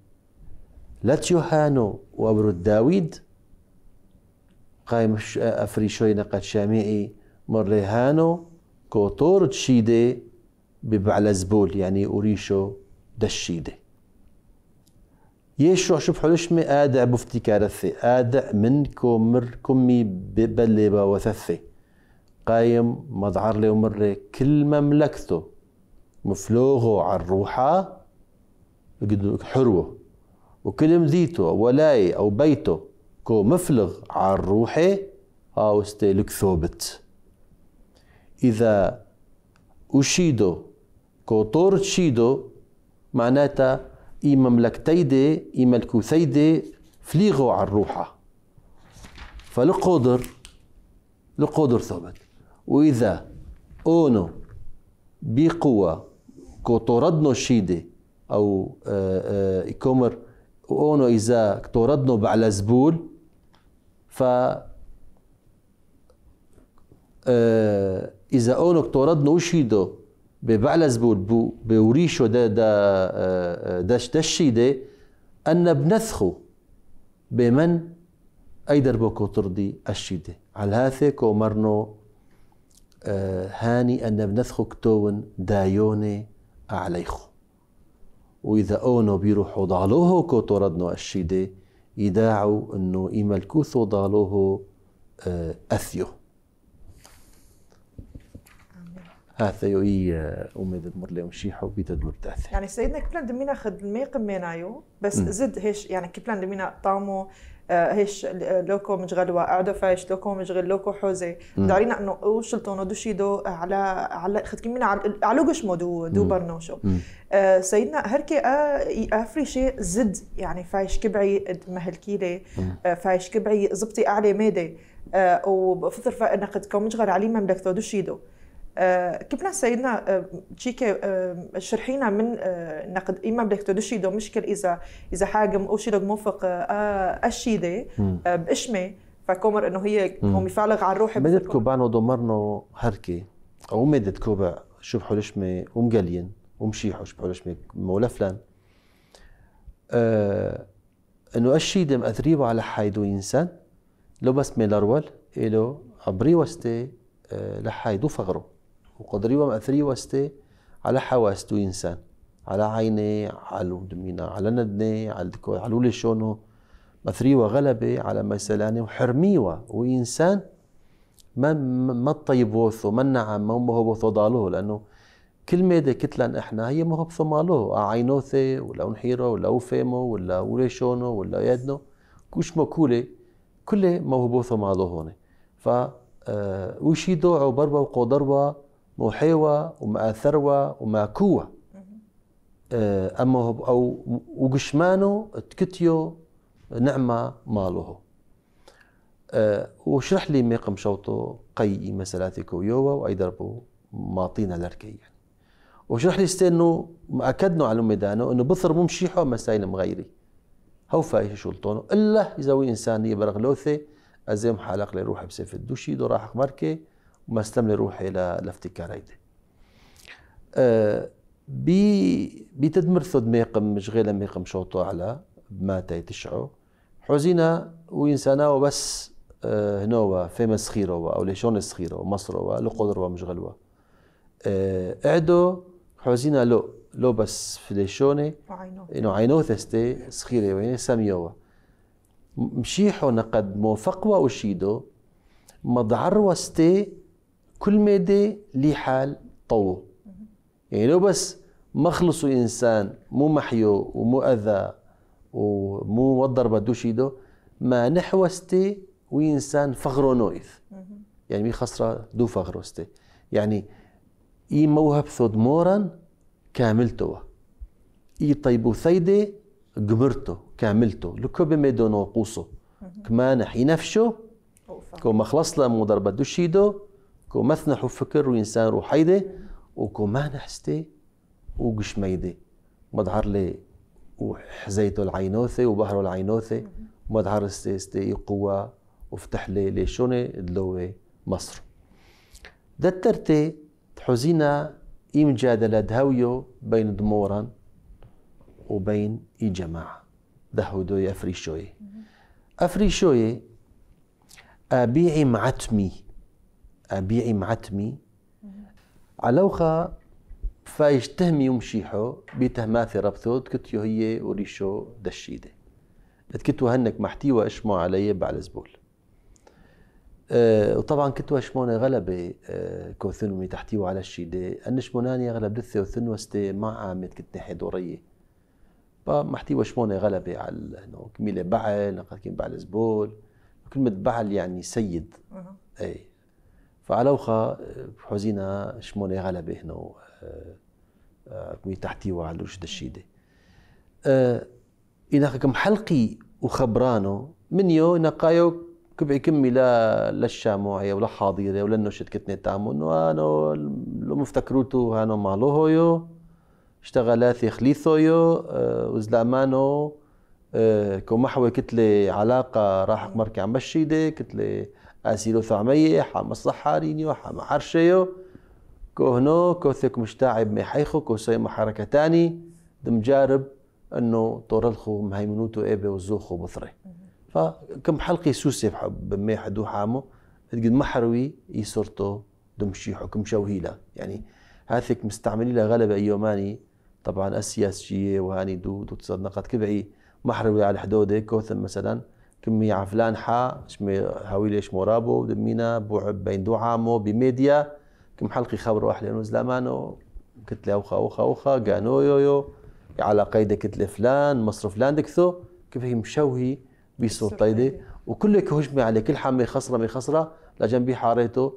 لاتيوهانو وأبرو داويد قايم أفري شوي نقد شامعي مريهانو كوتور تشيدي ببعلزبول يعني أوريشو دشيدي يشو شوف حلوش مي آدع بفتكارثي آدع منكو مر كمي ببلبا وثثي قايم مضعر لي ومري كل مملكته مفلوغه على الروحة حروه وكل مذيته ولاي أو بيته كو مفلغ على الروحي هاو استيلك ثوبت إذا أشيدو كو طور تشيدو معناتها اي مملكتيدي اي ملكوثيدي فليغو على الروحة فالقدر القدر ثبت وإذا أونو بقوة طردنو شيدي أو آه، آه، كومر أونو إذا طردنو بعلى زبول ف آه، إذا أونو طردنو شيدو ببعلز بو بوريشو دا دا داش دشيدة أن بنثخو بمن أيدر بوكو ترضي الشيدة على هاثي كومرنو آه، هاني أن بنثخو كتون دايوني أعليخو وإذا أونو بيروحو ضالوهو كو تردنو الشيدي يداعوا أنه إيمالكوثو ضالوهو آه، أثيو هاثيو اي آه، وميد مرلي ومشيحو بيتا دور تاثي يعني سيدنا كبلان دمينا خد خدمي يو بس مم. زد هيش يعني كبلان دمينا طامو آه، هيش لوكو مشغلوا قعدوا فايش لوكو مشغل لوكو حوزي دارينا انه او وشلتونو دوشيدو على على خد خدمينا على علوقش مو دو دو برنوشو آه سيدنا هركي افري آه، شيء زد يعني فايش كبعي مهل كيلي فايش كبعي زبطي اعلي ميدي وفطر فانا قد كومنش غير علي مملكتو دو دوشيدو كيفنا سيدنا تشيكي آه، آه، شرحينا من آه، نقد اما بدك تدشي دو مشكل اذا اذا حاكم او شي موفق اشيده باشمي فكومر انه هي هم يفعلق على روحي مدت كوبانو دمرنو هركي او مدت كوبا بحول لشمي ومقلين ومشيحو شبحو لشمي مولفلان آه انه الشيده مأثريبو على حيدو انسان لو بس ميلارول الو عبري وستي آه لحيدو فغرو وقدري أثري وستي على حواس تو إنسان على عيني على دمينا على ندني على على ولي شونو مثري وغلبة على مسلاني وحرميوا وإنسان ما ما الطيب وثو ما النعم ما هو وثو ضالوه لأنه كل ميدة كتلن إحنا هي ما هو مالو آه، عينوثي ولا نحيره ولا فيمو ولا ولي شونو ولا يدنو كوش مكولة كله موهبوثو مالو هون ف آه، وشيدو وقو وقدربا محيوة وما ثروة وما كوة آه، أما أو وقشمانو تكتيو نعمة ماله آه، وشرح لي ميقم شوطو قي مسألاتي كويوة وأي دربو ماطينا لركي يعني وشرح لي استنو مأكدنا على ميدانه إنه بثر ممشيحه مسائل مغيري هو فايش شلطونه إلا إذا يزوي إنسان يبرغ لوثي أزيم حلق روح بسيف الدوشي دو راح مركي وما استملي روحي لافتكار هيدي أه بي بتدمر ثد ميقم مش غير ميقم شوطو على بماتا تشعو حوزينا وينسانا وبس أه هنوا فيما سخيروا او ليشون سخيروا مصروا لقدروا مش غلوا أه اعدو حوزينا لو لو بس في ليشوني انه عينو ثستي سخيري وين يعني ساميوا مشيحو نقد موفقوا وشيدو مضعر وستي كل مادة لي حال طوه يعني لو بس ما خلصوا إنسان مو محيو ومو أذى ومو وضر بدوش إيده ما نحوستي وإنسان فغرو نويث يعني مي خسرة دو فغروستي يعني إي موهب ثود مورا كاملتوا إي طيبو ثيدي قمرتو كاملتو لكو بميدو نوقوصو كمان حين كو ما خلص مو ضربة دوشيدو كو مثنح وفكر وإنسان روحيدة وكو ما وقش وقشميدة مدعر لي وحزيته العينوثة وبحره العينوثة مدعر استي استي قوة وفتح لي ليشوني دلوي مصر دترتي تحزينا إي مجادلة دهويو بين دمورا وبين إي جماعة دوي أفريشوي أفريشوي أبيعي معتمي بيعي معتمي علوخة ومشيحو بيته ماثي ربثوت كتيو هي وريشو دشيدة كتو هنك محتيوة اشمو علي بعلزبول أه وطبعا كتوا شمونة غلبة أه ومي تحتيو على الشيدة أن شموناني غلب دثة وثنوستة ما عامت كتنا حضورية فمحتوى شمونة غلبة على كميلة بعل كم بعل زبول كلمة بعل يعني سيد أي فعلوخة آه، حوزينا شموني غلبة هنا آه، ويتحتيوا آه، تحتيوا على الرشد الشيدة إنا كم حلقي وخبرانو من يو نقايو كبعي كمي لا لا الشاموعية ولا حاضرة ولا النشد كتني تعمون وانو انو مفتكروتو هانو مالو يو اشتغل خليثو خليثويو اه وزلامانو اه كو محوي كتلي علاقة راح مركي عم بشيدة كتلي حام فامەیە حام حرشيو كو هنو كو کۆثێک مشتاعب مێحیخ كو سي محركة تاني دم جارب أنو طورلخو مهيمنوتو إيبي وزوخو بثري فكم حلقي سوسي بمي حدو حامو قد محروي يسرتو دمشي حكم شوهيلا يعني هاثك مستعملي غلبة يوماني طبعا السياسية وهاني دو دو تصدنقات كبعي محروي على حدوده كوثن مثلا كمي عفلان حا شمي هاوي ليش مرابو دمينا بوعب بين دوعامو بميديا كم حلقي خبرو احلين وزلامانو كتلة اوخا اوخا اوخا قانو يو يو على قيد كتلة فلان مصر فلان دكثو كيف هي مشوهي بيسو طيدي وكلك هجمة عليه كل حامي خسرة مي خسرة لجنبي حاريته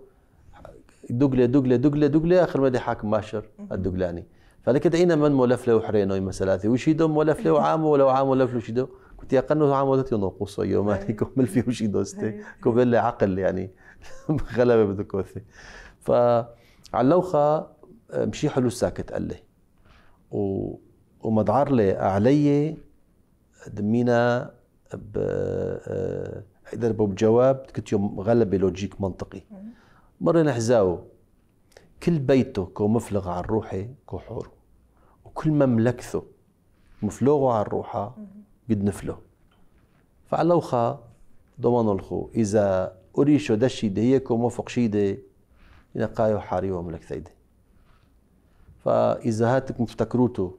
دقلة دقلة دقلة دقلة اخر مدى حاكم ماشر الدقلاني فلك دعينا من مولف له وحرينو مثلا وشيدو مولف له عام ولو عام ولف له شيدو قلت يا قنو عمودت ينوقص يوم عليكم من فيه شي دوستي لي عقل يعني غلبه بدو كوثي فعلى اللوخه آه، مشي حلو ساكت قال لي و... ومدعر لي علي دمينا ب اقدر آه، بجواب كنت يوم غلبه لوجيك منطقي مرة نحزاو كل بيته كو مفلغ على الروحي كو حور وكل مملكته مفلوغه على روحها أمم. يدنف فعلوخا فعلى ضمان الخو إذا أريشو دشي دهيكو موفق شيدة ينقايو حاري وملك ثيدة فإذا هاتك مفتكروتو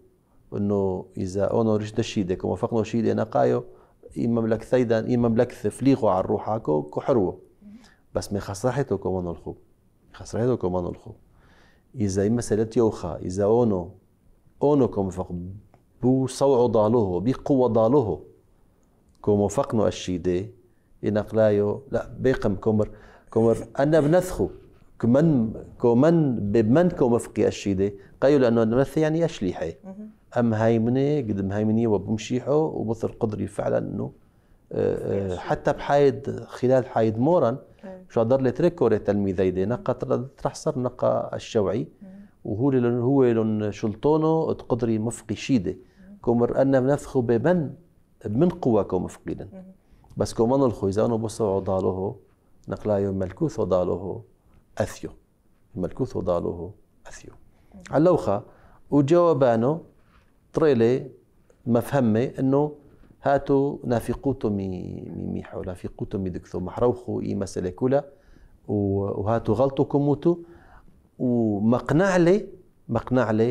إنه إذا أنا أريش دشيدك وموفقنا شيدة ينقايو إما مملك ثيدا إما مملك فليغو على الروح هاكو كحروه بس من خسرحته كومان الخو خسرحته كومان الخو إذا إما سلت يوخا إذا أونو أونو كم بو صوع ضالوه بقوة ضالوه كومو فقنو الشيدي ينقلايو لا بيقم كومر كومر أنا بنثخو كمن كومن بمن كومفقي الشيدي قايو لأنه نمثي يعني أشليحي أم هايمني قد مهيمني وبمشيحو ومثل قدري فعلا أنه آه، آه، حتى بحايد خلال حايد مورا إيه. شو قدر لي تريكوري تلميذي دي نقا ترحصر نقا الشوعي وهو لون هو لون شلطونه تقدري مفقي شيده كومر أن بنفخو بمن من قواكم فقيدا بس كومان الخويزان وبصوا عضاله يوم ملكوث عضاله أثيو ملكوث عضاله أثيو علوخة وجوابانو طريلي مفهمة أنه هاتو نافقوتو مي مي حول نافقوتو مي دكتو محروخو اي مسألة كولا وهاتو غلطو كموتو ومقنع لي مقنع لي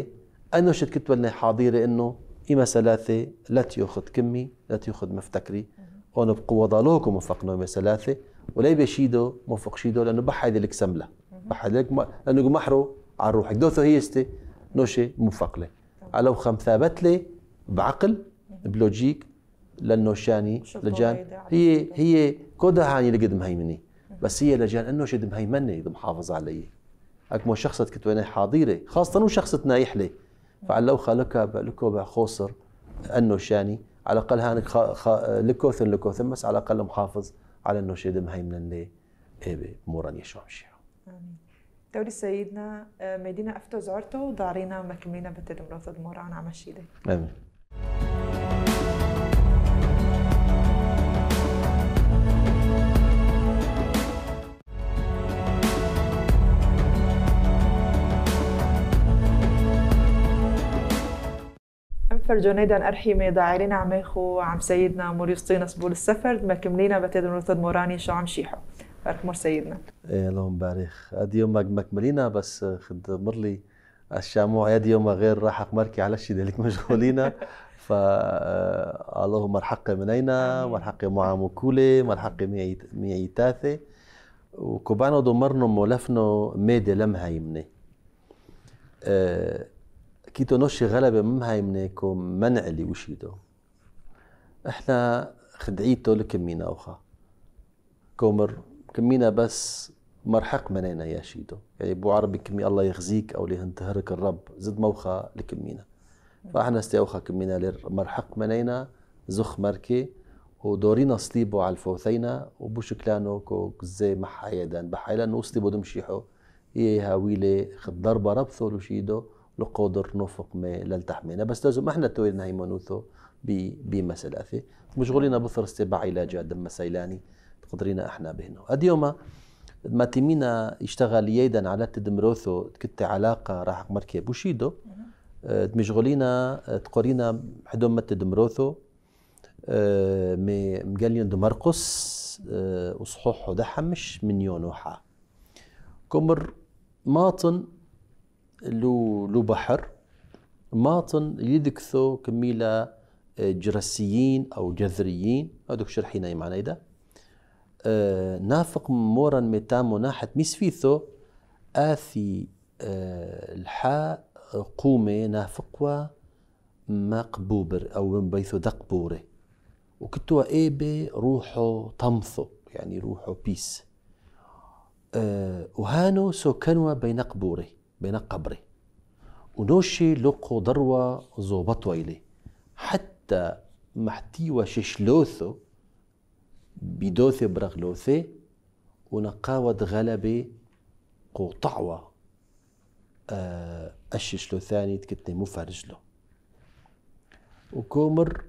انه شتكتو لنا حاضرة انه إما ثلاثة لا تيأخذ كمي لا تيأخذ مفتكري هون بقوة ضالوك وموفقنا إما ثلاثة ولا بشيدو موفق شيدو لأنه بحد لك سملة بحد لك لأنه محرو على روحك دوثو هيستي نوشي موفق لي على خم ثابت لي بعقل بلوجيك لأنه شاني لجان هي هي كودها هاني لقد مهيمني بس هي لجان انه شد مهيمني اذا محافظ علي اكمو شخصت كنت وانا حاضره خاصه وشخصت نايح لي فعلو خالك لكو بخوصر شاني على الاقل هانك خا خا لكوث لكوث بس على الاقل محافظ على انه شيد النوشيد اللي ايبي موران يشوع مشيعو دوري سيدنا آه، مدينة أفتو زعرتو ودارينا مكملينا بتد مروث دموران نعم، عمشيدة آمين السفر جنيدا أرحمة داعرين عم اخو عم سيدنا مريسطينا سبول السفر ما كملينا بتيد نرتد موراني شو عم شيحو بارك مر سيدنا إيه لهم باريخ أدي يوم ما كملينا بس خد مرلي الشاموع يدي يوم غير راح اقمركي على الشي ذلك مشغولينا ف آه، اللهم ارحق منينا وارحق مع مكولي وارحق ايتاثي وكوبانو دمرنو مولفنو ميدي لمها يمني أه كيتو نوشي غلبة هاي منيكو اللي وشيدو احنا خدعيتو لكمينا وخا كومر كمينا بس مرحق منينا يا شيدو يعني بو عربي كمي الله يخزيك او لينتهرك الرب زد موخا لكمينا فاحنا اوخا كمينا مرحق منينا زخ مركي ودورينا صليبو على الفوثينا وبو شكلانو كو زي محايدان بحايلان وصليبو دمشيحو هي هاويلي خد ضربة ربثو لشيدو لقدر نفق ما للتحمينا بس لازم احنا توين هيمنوثو بمسألة سلاثي مشغولين استبع بعلاج دم سيلاني تقدرينا احنا بهنا اليوم ما تيمينا يشتغل ييدا على تدمروثو كت علاقة راح مركي بوشيدو أه، مشغولينا أه، تقرينا حدوم تدمروثو أه، مي مقالين دمرقص وصحوحو دحمش من يونوحا كمر ماطن لو لو بحر ماطن يدكثو كميلة آه، جرسيين أو جذريين هذوك شرحينا معنا إذا آه، نافق مورا ميتامو ناحت مسفيثو آثي آه، الحاء قومي نافقوا مقبوبر أو بيثو دقبوري وكتوا إيبي روحو طمثو يعني روحو بيس آه وهانو سكنوا بين قبوري بين قبري ونوشي لقو ضروة زوبطوا إليه حتى محتيوى ششلوثو بدوث برغلوثي ونقاود غلبي قوطعوة آه أششلو ثاني تكتني مو وكومر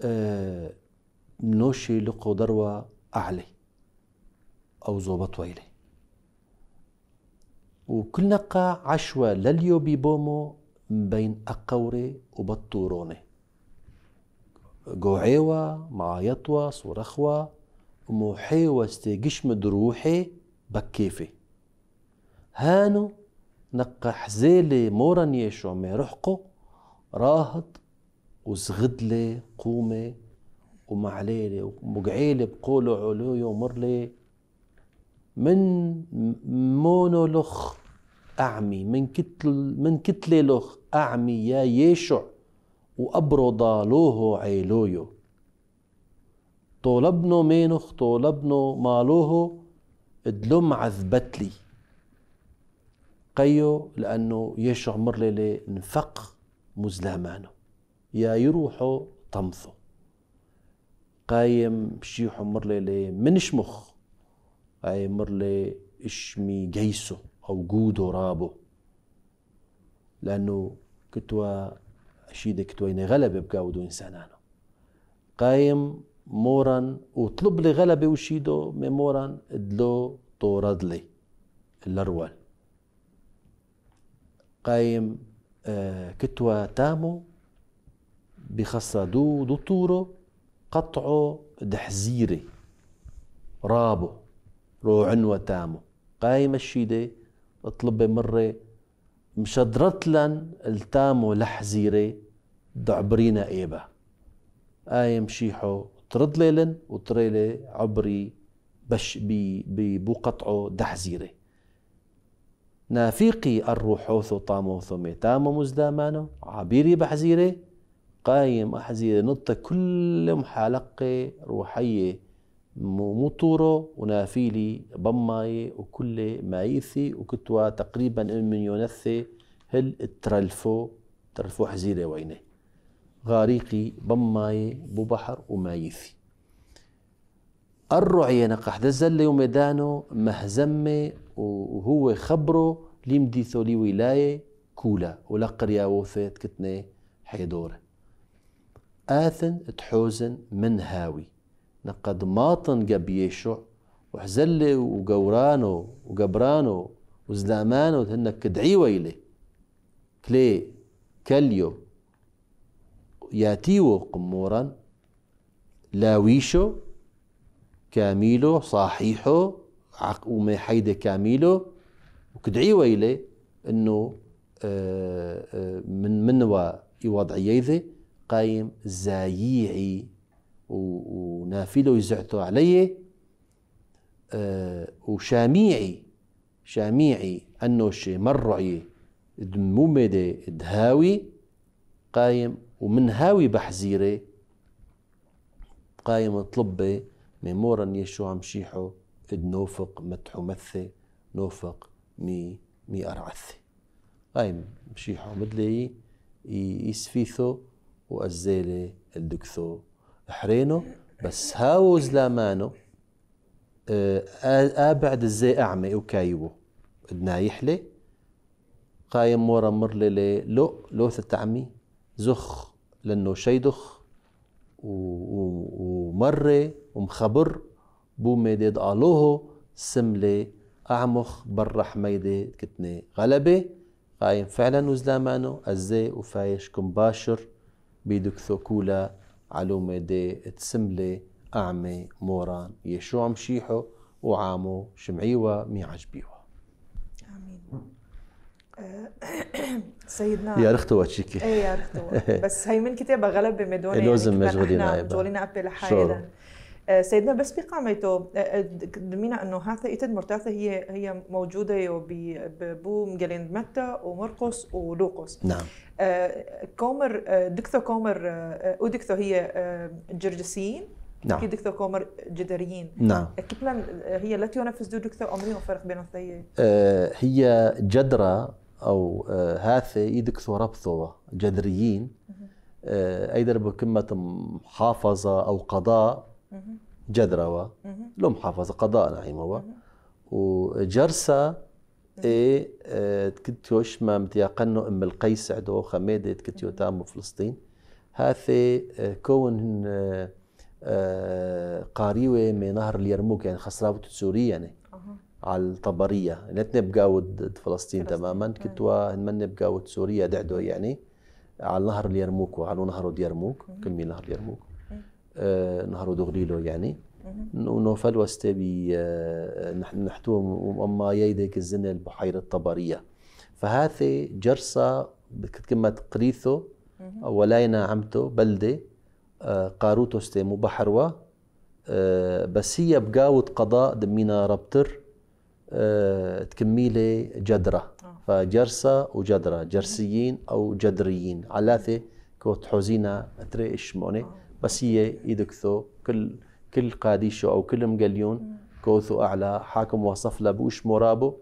آه نوشي لقو ضروة أعلي أو زوبطوا إليه وكل نقا عشوة لليو بيبومو بين أقوري وبطوروني قوعيوة مع يطوى صورخوة وموحيوة استيقشمد روحي بكيفي هانو نقا حزيلي مورن يشو ميرحقو راهض وزغدلي قومي ومعليلي ومقعيلي بقولو علوي ومرلي من مونولوخ أعمي من كتل من كتلة لخ أعمي يا يشع وأبرد لوه عيلويو طولبنو مينخ طولبنو مالوه دلم عذبتلي قيو لأنه يشع مرلي انفق مزلامانو يا يروحو طمثو قايم شيحو مرلي منشمخ أي مرلي اشمي جيسو موجود رابو لأنه كتوا أشيد كتوا إني غلبة بقاودو إنسانانو قايم مورا وطلب لي غلبة وشيدو مورا دلو طورد لي الأروال قايم آه كتوا تامو دو دطورو قطعو دحزيري رابو رو عنوة تامو قايم الشيدة اطلبي مري مشدرتلن التامو لحزيري دعبرينا إيبا آي مشيحو ترد ليلن وطريلي عبري بش ببو قطعو دحزيري نافيقي الروحوثو طاموثو ميتامو مزدامانو عبيري بحزيري قايم احزيري نطة كل محالقة روحية موتورو ونافيلي بماي وكل مايثي وكتوا تقريبا من يونثي هل الترلفو ترلفو حزيرة وعيني غاريقي بماي ببحر ومايثي الرعي نقح ذا الزلة وميدانو مهزمة وهو خبره ليمديثو لي ولاية كولا ولا وفيت كتنة حيدورة آثن تحوزن من هاوي نقد ماطن قب يشوع وحزلي وقورانو وقبرانو وزلامانو هن كدعي ويلي كلي كليو ياتيو قمورا لاويشو كاميلو صحيحو وما حيده كاميلو وكدعي ويلي انه آه، آه، من منوى ييذي قايم زايعي ونافله يزعتوا علي آه، وشاميعي شاميعي أنه شي مرعي دمومدي دهاوي قايم ومن هاوي بحزيري قايم طلبي ميمورا يشو عم شيحو اد نوفق متحو مثي نوفق مي مي أرعثي قايم شيحو مدلي يسفيثو وأزيلي الدكثو بحرينه بس هاو زلامانه آبعد آه، آه، آه، الزي أعمي وكايبه بدنا يحلي قايم ورا لي لو لوثة تعمي زخ لأنه شيدخ ومرة ومخبر بومي ديد قالوه سملي أعمخ برا ميدي كتني غلبة قايم فعلا وزلامانو أزي وفايش كمباشر بيدك ثوكولا علومة دي تسملي أعمى موران يشوع مشيحو وعامو شمعيوا ميعجبيوا آمين آه، سيدنا يا رخت واتشيكي ايه يا رخت بس هي من كتابه غلبة مدونة يعني لازم مشغولين مشغولين ابي لحالنا سيدنا بس بقامته دمينا انه هاثا ايتد مرتاثة هي هي موجوده ببو مجلين متى ومرقس ولوقس نعم كومر دكتو كومر ودكتو هي جرجسيين نعم كي دكتو كومر جدريين نعم كيبلان هي لا تنفذ دكتو امرين وفرق بين الثي أه هي جدره او هاثي يدكثو ربثو جدريين أه ايدر بكمة محافظة أو قضاء جدروا لو محافظة قضاء نایمەوە و جرسا اي آه، تكتوش ما متيقنوا ام القيس عدو خميدة إيه، تكتيو تام فلسطين هاثي آه، كون آه، قاريوه من نهر اليرموك يعني خسرابة سوريا يعني على الطبرية نتنا بقاود فلسطين تماما كتوا من بقاود سوريا دعدو يعني على نهر اليرموك وعلى نهر اليرموك كمي نهر اليرموك آه، نهار دغلي يعني انه آه، فلوستي نحتوم وما يديك الزن البحيرة الطبرية فهذه جرسة كما تقريثو ولاينا عمتو بلدة آه، قاروتو استيمو بحروا بس هي بقاوت قضاء دمينا ربتر تكميلة جدرة فجرسة وجدرة جرسيين أو جدريين على كوت حوزينا تري إشموني بس هي يدكثو كل كل قاديشو او كل مقليون كوثو اعلى حاكم وصف له بوش مرابو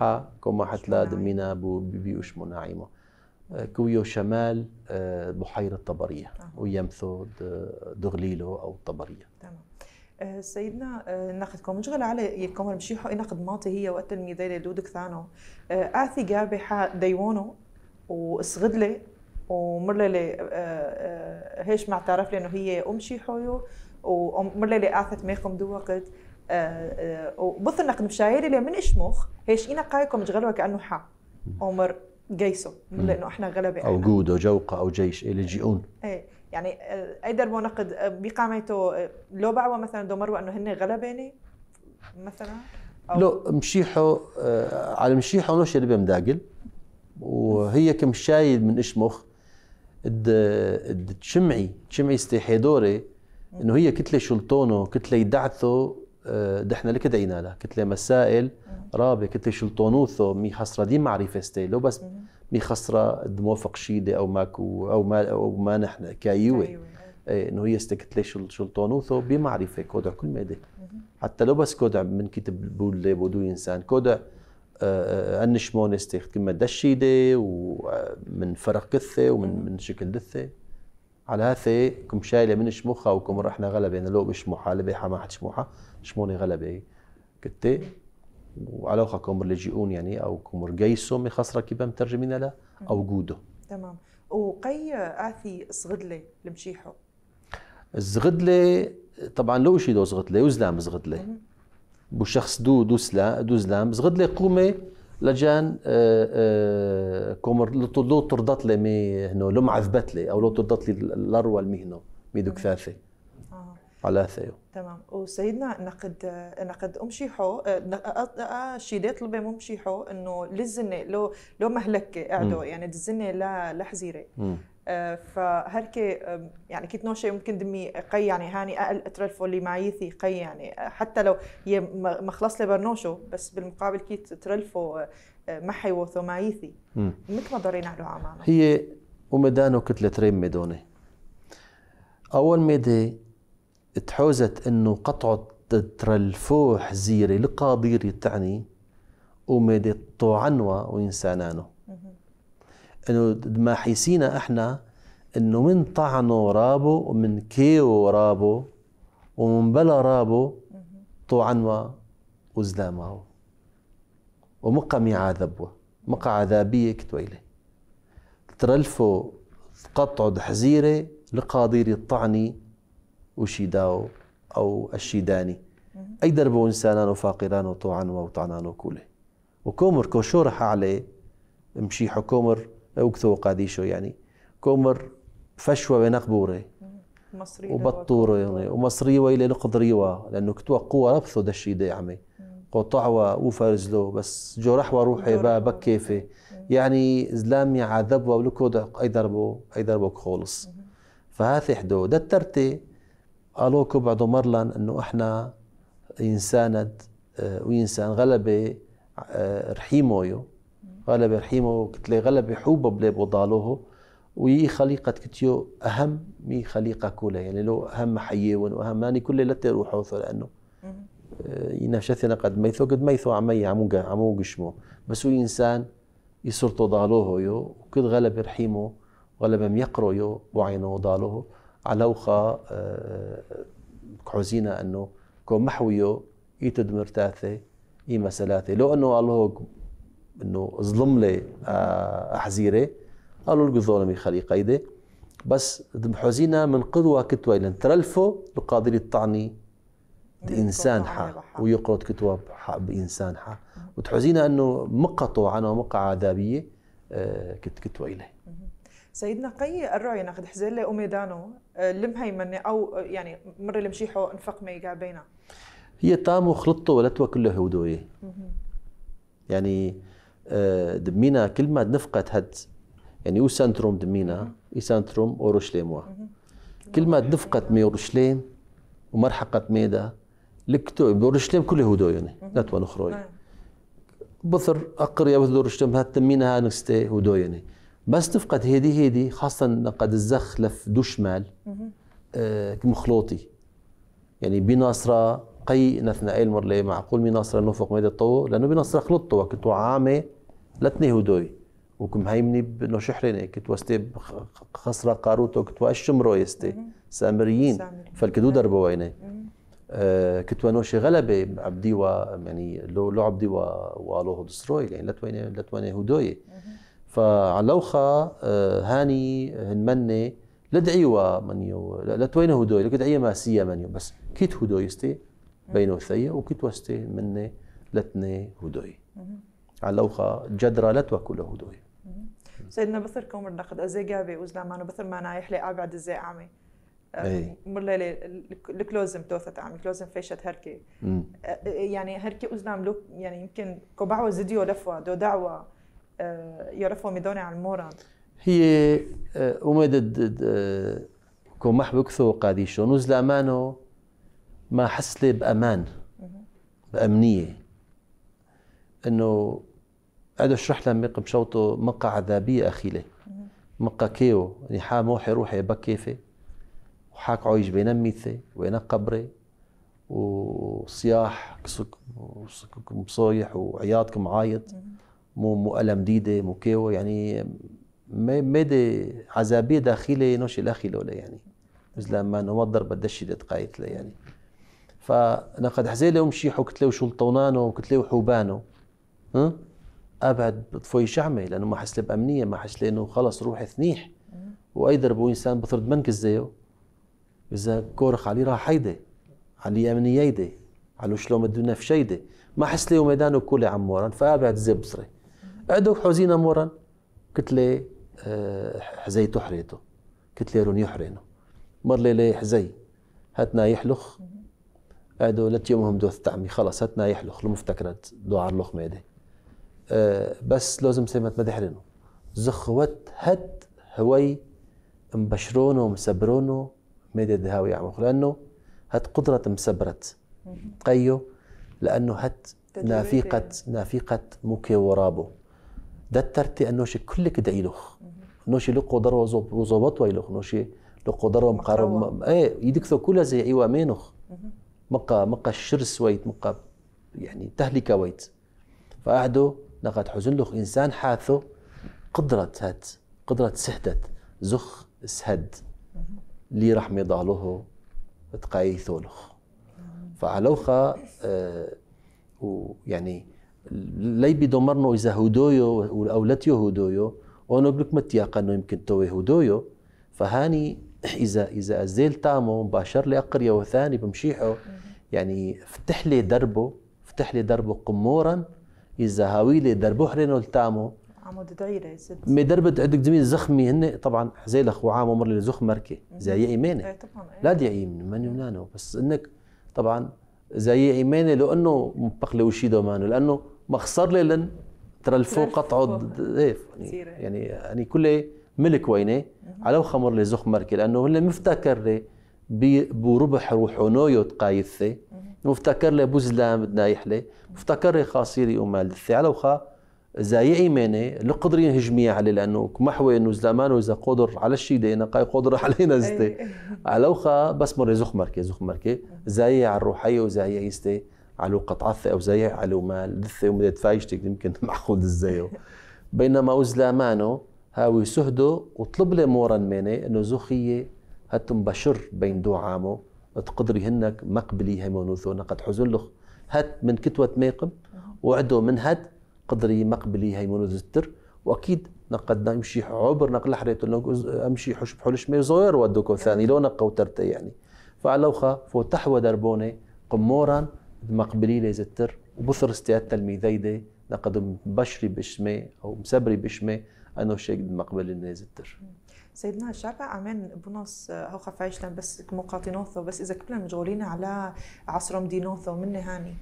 ها كما حتلا دمينا بو بيوش مناعيمه آه، كويو شمال آه، بحيرة طبريه ويمثو دغليلو أو طبريه تمام آه، سيدنا ناخذكم نشغل على يكم مشي حق ناخذ ماطي هي وقت الميدالية لودك ثانو آثي حا ديوانو وصغدلة لي آه، آه، هيش ما اعترف لي انه هي ام شي ومر لي قاعدت ماخم دو وقت آه، وبث النقد مشايري لي من اشمخ هيش انا قايكم تشغلوا كانه حا عمر جيسو لانه احنا غلبة او جود او جوقه او جيش اللي جيون ايه يعني ايدر نقد بقامته لو بعوا مثلا دو مروه انه هن غلباني مثلا لو مشيحو على مشيحو نوش اللي مداقل وهي كمشايد من اشمخ قد قد تشمعي تشمعي استيحي انه هي كتله شلطونه كتله يدعثو آه، دحنا لك دعينا لها كتله مسائل رابه كتله شلطونوثو مي خسره دي معرفه لو بس مي خسرة موافق شيده او ماكو او ما او ما نحن كايوه إيه، انه هي استكتله شلطونوثو بمعرفه كودع كل ما حتى لو بس كودع من كتب بول بودو انسان كودع انش مونستي كما دشيدة ومن فرق كثة ومن من شكل دثة على هثي كم شايلة من شموخة وكم رحنا غلبة انا يعني لو بشموحة لبي حما شموحة شموني غلبة كتة وعلى كم لجيون يعني او كم رجيسو مي خسرة كيبا مترجمين لها او جودو تمام وقي آثي صغدلة المشيحو الزغدلة طبعا لو شي دو زغدلة وزلام زغدلة بو شخص دو دو زلام زغد لي قومي لجان آه، آه، كومر لو طردت لي مي هنا لو معذبت لي او لو طردت لي الاروى المهنه مي دوك ثاثه آه. على ثيو تمام وسيدنا نقد نقد دي طلبي ممشي حو انه للزنه لو لو مهلكه قعدوا يعني الزنه لا لحزيره آه، فهركي آه، يعني كيت نوشي ممكن دمي قي يعني هاني اقل اترلفو اللي معيثي قي يعني حتى لو هي مخلص لي برنوشو بس بالمقابل كيت ترلفو آه، محي وثو معيثي مثل ما ضرينا له عمانا هي ومدانو كتلة ريم ميدوني اول ميدي تحوزت انه قطعة ترلفو حزيري لقابيري تعني وميدي طوعنوا وينسانانو انه ما حيسينا احنا انه من طعنه رابه ومن كيو رابه ومن بلا رابه طعنوا وزلامه ومقمي عذبوه مقع عذابية كتويلة ترلفو قطعوا دحزيرة لقادير الطعني وشيداو أو الشيداني أي دربو إنسانان وفاقران وطوعان وطعنان وكوله وكومر كوشور حالي مشي حكومر وكثو قاديشو يعني كومر فشوة بين قبوري مصري وبطورة يعني ومصري ويلي نقدريوا لأنه كتوا قوة ربثو الشيء ده عمي قطعوا وفرزلو بس جرحوا روحي بقى بكيفي يعني زلام يعذبوا ولكو أي ضربوا أي ضربوا خالص فهذا حدو ده الترتي قالوكو بعدو مرلن انه احنا انساند آه، وإنسان غلبة آه، رحيمويو غلب رحيمه كتلي غلب حوبه بلا بوضالوه وي خليقة كتيو أهم مي خليقة كولا يعني لو أهم حيوان وأهم أني يعني كل لا تروحو لأنه ينافشتنا آه، قد ميثو قد ميثو عمي عمو عموق شمو بس هو إنسان يسرطو ضالوه يو وكد غلب رحيمه غلب ميقرو يو وعينه ضالوه على وخا آه، كحوزينا أنه كو محويو يتدمر تاثي إي مسالاتي لو أنه الله انه ظلم لي احزيري آه، قالوا لك ظلمي خلي قيدي بس حزينا من قدوة كتوى لن ترلفو القاضي يطعني بإنسان حا ويقرض كتوى بإنسان حا وتحزينا أنه مقطوع عنه مقع عذابية آه، كت كتوى إليه سيدنا قي الرعي ناخد حزيلة أمي دانو آه، لم أو يعني مرة لمشيحو انفق ما هي تام وخلطه ولتوى كله هودوية يعني آه، دمينا كل ما دنفقة هاد يعني او سنتروم دمينا اي سنتروم اورشليم وا كل ما دنفقت مي اورشليم ومرحقت ميدا لكتو اورشليم كله هدو يعني تو نخروي نعم. بثر اقريا بثر اورشليم هاد دمينا نستي هدو يعني بس تفقد هيدي هيدي خاصة قد الزخ لف دو شمال آه مخلوطي يعني بناصرة قي نثنائي المرلي معقول بناصرة نوفق ميدا الطو لأنه بناصرة خلطوا وكتو عامة لتني هدوي وكم مني بنو شحريني كنت واستي خسرة قاروتو كنت واشمرو يستي سامريين فالكدو دربوا عيني آه، كنت ونوشي غلبة عبدي و يعني لو لو عبدي و والو دستروي يعني لتويني لتويني هدوي فعلوخا آه، هاني هنمني لدعي لا لتوين هدوي لك دعي ماسية منيو بس كيت هدويستي بينو ثيا وكيت واستي مني لتني هدوي علوخه جدرا لا توكل هدوء سيدنا بثر كومر نقد ازي جابي وزلامانو بثر ما لي ابعد ازي عامي اه، مرلي الكلوزم توثت عم الكلوزم فيشت هركي يعني اه، اه، هركي أزلام لو يعني يمكن كوبعوا زديو لفوا دو دعوة يرفوا ميدوني على الموران هي أميد كو محب كثو قاديشو نزلامانو ما حسلي بأمان بأمنية إنه هذا الشحله مق شوطه مقع عذابية أخيلة مقع كيو نحا يعني موحي روحي بكيفي وحاك عويش بين ميثي وين قبري وصياح مصايح وعياط عايط مو مو ألم ديدة مو كيو يعني مدى عذابية داخلة نوشي لأخي لولا يعني مثل ما نوضر بدشي لي يعني فانا قد حزيلة ومشي حكتلي وشلطونانو وكتلي وحوبانو ها ابعد بطفوي شعمي لانه ما حس بامنيه ما حس انه خلص روحي ثنيح واي بو انسان بطرد منك الزيو اذا كورخ علي راح حيدي علي امني يدي على شلون الدنيا في شيدي ما حس لي وميدان كله عم مورن فابعد زي بصري ادوك حوزينا مورن كتلي أه حزي تحريته لي رون يحرينه مر لي لي حزي هاتنا يحلخ قعدوا لت يومهم دوث تعمي خلص هاتنا يحلخ المفتكرات دعار لخ ميدي آه، بس لازم ما مدحرنو زخوت هد هوي مبشرونو مسبرونو ميدي دهاوي يعمخ لأنه هد قدرة مسبرت قيو لأنه هد نافقة نافقة موكي ورابو ده الترتي أنوش إيه، كل كده يلوخ نوشي لو قدر وزبط ويلوخ نوشي لو قدر ومقارب ايه يدكثو كلها زي ايوا مينوخ مقا مقا الشرس ويت مقا يعني تهلكة ويت فقعدوا لقد حزلخ إنسان حاثو قدرة هات قدرة سهدت زخ سهد لي رحمي ضالوه تقاي ثولخ فعلوخا آه ويعني لي بدمرنو إذا هدويو أو لتيو هودويو وأنا بلك متيقن إنه يمكن توي هدويو فهاني إذا إذا أزيل تامو مباشر لي أقرية وثاني بمشيحه يعني فتح لي دربه فتح لي دربه قمورا اذا هاوي لي دربو حرينو التامو عمود دعيره يا ست مي دربت عندك زميل زخمي هن طبعا حزيلخ وعام عمر لي زخ مركي زي ايمانه اي إيه، طبعا إيه. لا دي ايمانه من يونانو بس انك طبعا زي ايمانه لانه مبقلي وشيدو مانو لانه مخسر لي لن ترى الفوق قطعوا ضيف يعني إيه. يعني, يعني كل ملك ويني على خمر لي زخ مركي لانه هن مفتكر بربح روحه نويو مفتكر لي بوزلام بدنا يحلي مفتكر لي خاصيري ومال على وخا زاي ايماني اللي لا قدر عليه لانه محوي انه زمان واذا قدر على الشيء دينا قاي قدر علينا زتي على وخا بس مري زخ مركي زخ مركي زاي على الروحيه وزاي يستي على قطعثة او زاي على مال دثه ومدت فايشتك يمكن معقود الزيو بينما وزلامانو هاوي سهده وطلب لي مورا ميني انه زخيه هتم بشر بين دعامه تقدري هنك مقبلي همونوثو نقد حزن لخ هات من كتوة ميقم وعدو من هات قدري مقبلي هيمونوث زتر واكيد نقد نمشي عبر نقل حريت امشي حش بحلش مي زوير ودوكو ثاني لو نقو ترتي يعني فعلوخا فو تحوى دربوني قمورا مقبلي لي زتر وبثر استيات دي نقد بشري بشمي او مسبري بشمي انو شيء مقبلي لي زتر سيدنا الشابع عمان بنص آه، هو خفايش بس مقاطي نوثو بس إذا كبلن مشغولين على عصرهم دي نوثو من هاني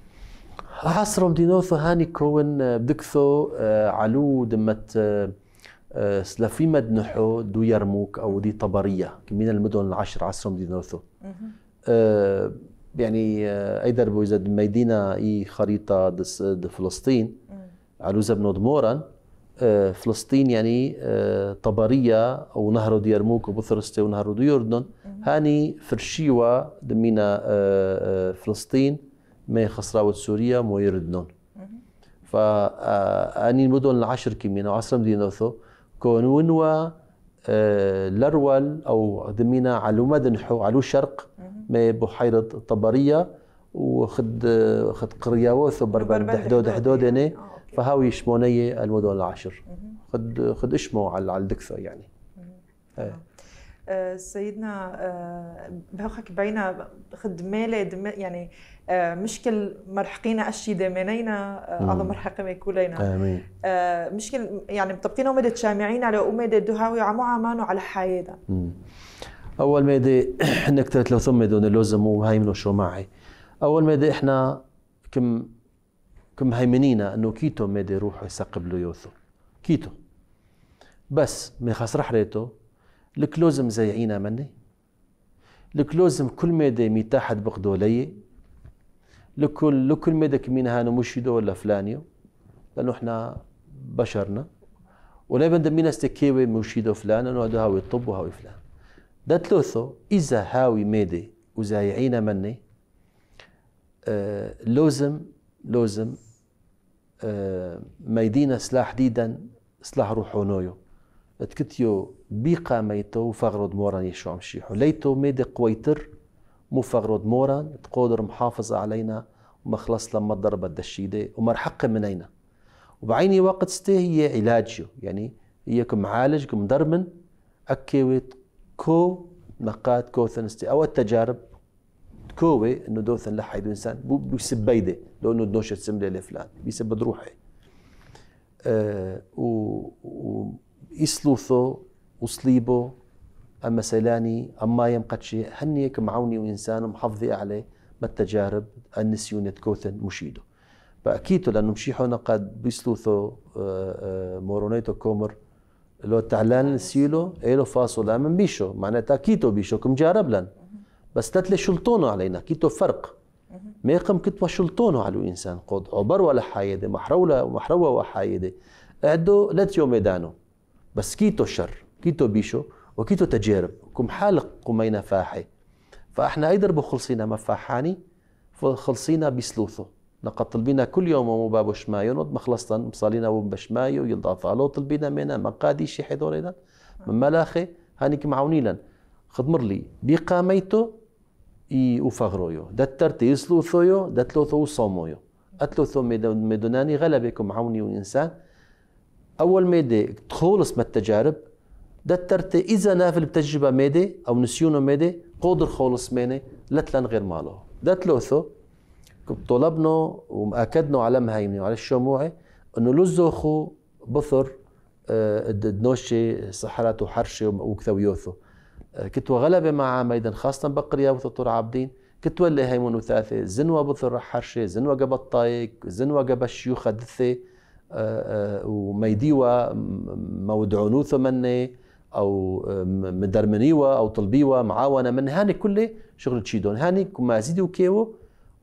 عصرهم دي نوثو هاني كون آه، بدكثو آه، علو دمت سلافي مدنحو دو يرموك أو دي طبرية من المدن العشر عصرهم دي نوثو يعني اي دربو بوزد مدينة إي خريطة دس فلسطين علو بن دموران آه، فلسطين يعني آه، طبرية أو نهر ديرموك وبثرستي ونهر ديوردن هاني فرشيوا دمينا آه، فلسطين ما خسراوة سوريا مو يردنون فأني المدن العشر كمينا وعشر مدينة ثو كونون و لرول أو دمينا على مدنحو على شرق ما بحيرة طبرية وخد خد قرياوث وبربر دحدود يعني, يعني. فهاوي شمونية المدن العشر خد خد اشمو على على الدكسة يعني إيه. آه، سيدنا آه، بهوخك بينا خد مالة دم يعني آه، مشكل مرحقينا أشي دمينينا الله مرحق ما يكولينا آمين مشكل يعني مطبقين ومدة شامعين على ومدة دهاوي عمو عمانو على حيادا أول مادة إحنا كترت لو ثم دون اللوزم منو شو معي أول مادة إحنا كم كم هيمنينا انه كيتو دي يروح يسقب له يوثو كيتو بس من خسر حريته الكلوز مزيعينا مني الكلوزم كل دي ميتاحد بقدولية لكل لكل مدى كمين هانو مشيدو ولا فلانيو لأنه إحنا بشرنا ولا بند مين استكيوي مشيدو فلان أنه هذا هاوي الطب وهاوي فلان ده تلوثو إذا هاوي ميدي وزايعينا مني آه لازم لازم ميدينا سلاح ديدا سلاح روحو نويو تكتيو بيقا ميتو فغرد موران يشو مشيحو ليتو ميدي قويتر مو فغرد موران تقدر محافظ علينا ومخلص لما الضربة الدشيدة ومرحق منينا وبعيني وقت ستي هي علاجيو يعني هي كمعالج كمدرمن أكيوت كو كوثن ستي أو التجارب كوي انه دوثن لحي انسان بسبيده لانه دوشة سمله لفلان بيسبد روحي آه وإسلوثو وصليبو أما سيلاني أما يم قدشي هنيك معوني وإنسان محافظي عليه ما التجارب النسيون تكوثن مشيدو فأكيدو لأنه مشيحو قد بيسلوثو آه، آه، مورونيتو كومر لو تعلان نسيلو إيلو فاصل من بيشو معناتها كيتو بيشو كم جارب لن بس تتلي شلطونو علينا كيتو فرق ما يقم كتوا شلطونه على الإنسان قد عبر ولا حايدة محرولة محروة وحايدة أدو لا تيوم ميدانو بس كيتو شر كيتو بيشو وكيتو تجارب كم حالق قمينا فاحي فاحنا ايدر بخلصينا مفاحاني فخلصينا بسلوثو نقد طلبينا كل يوم ومبابوش ما ينض مخلصتا مصالينا ومو مايو يلضاف الو طلبينا منا مقادي شي حيدورينا من ملاخي هانيك معونيلا خدمر لي بقاميتو i ufagrojo, da të tërti isluthjojo, da të lutho usomojo. Atë lutho me, me donani galabekum auni u insan, أول مادة تخلص من التجارب ده الترتي إذا نافل بتجربة مادة أو نسيونه مادة قدر خالص منه لا تلان غير ماله ده ثلاثه طلبنا ومأكدنا على مهيمنة وعلى الشموعي أنه لزوخو بثر دنوشي صحراته حرشي وكثويوثو كنت غلبة مع ميدان خاصة بقرية وثطور عابدين كنت اللي هيمون وثاثة زنوة بثر حرشة زنوة قبل الطايق زنوة قبل الشيوخ دثة آه، آه، وميديوة مودعونوثة مني او آه، مدرمنيوة او طلبيوة معاونة من هاني كله شغل تشيدون هاني كما زيدي وكيو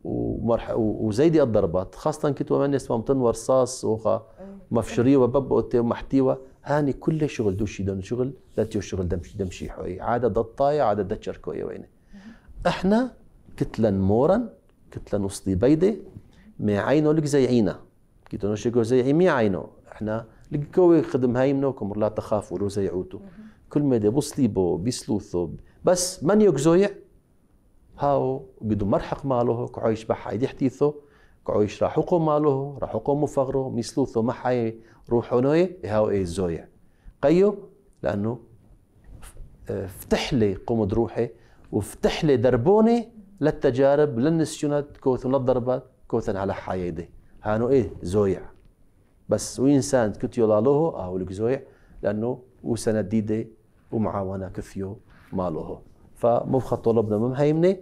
ومرح وزيدي الضربات خاصة كنت من اسمه مطن ورصاص وخا مفشريوة ببقوتي ومحتيوة هاني كل شغل دوشي دون شغل داتيو شغل دمشي دمشي حوي عادة ضطاية عادة دتشر كوي وينه احنا كتلا مورا كتلا نصدي بيدي ما عينو لك زي عينا كيتو نشيكو زي عيمي عينو احنا لك كوي خدم هاي منوكم لا تخافوا لو زي عوتو كل ما بصلي بو بيسلوثو بس من يكزويع هاو بدو مرحق ماله كعيش بحا يدي حديثو كعويش راح قوم ماله راح قوم فقره ميسلو ثم حي روحه نوي هاو اي زويا قيو لانه فتح لي قمد روحي وفتح لي دربوني للتجارب للنسيونات كوث للضربات كوثن على حيدي هانو ايه زويع بس وإنسان كتيو لالوه أو لك زويع لأنه وسنة ديدي ومعاونة كثيو مالوه فمبخط طلبنا ممهيمني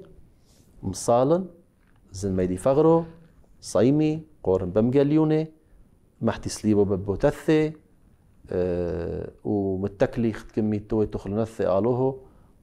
مصالن زن ميدي فغرو صيمي قورن بمقليونة محتي سليبو ببوتثي آه، ومتكلي خد كمية توي نثي آلوهو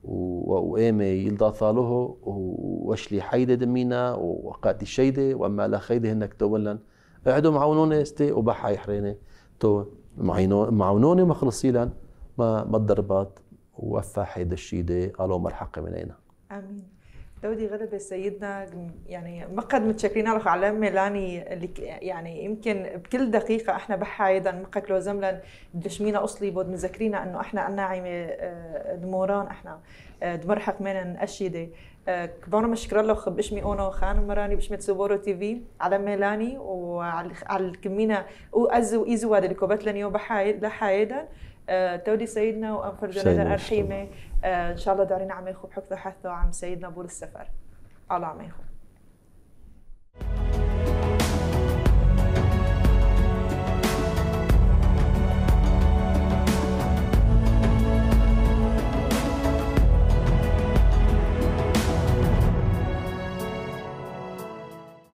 وقامي يلدا ثالوهو واشلي حيدة دمينا وقاتي الشيدة وأما لا خيدة هنك تولن اعدو معونوني استي وبحا حريني تو معونوني مخلصي لن ما ما الضربات وفا حيد الشيدة قالوا مرحقة من أين آمين دودي غلبة سيدنا يعني ما قد متشكرين لك على ميلاني اللي يعني يمكن بكل دقيقة احنا بحايدا قد لو زملا دشمينا اصلي بود مذكرينا انه احنا الناعمة آه، دموران احنا آه، دمرحق مينا أشيدة آه، كبار مشكرا لك باسمي اونو خان مراني باسمي تسوبورو تي في على ميلاني وعلى الكمينة وازو ايزو هذا اللي كوبت لنيو لحايدا تودي سيدنا وانفرجنا الرحيمة آه، ان شاء الله دارين عم يخو بحكم حثه عم سيدنا بول السفر على عم يخو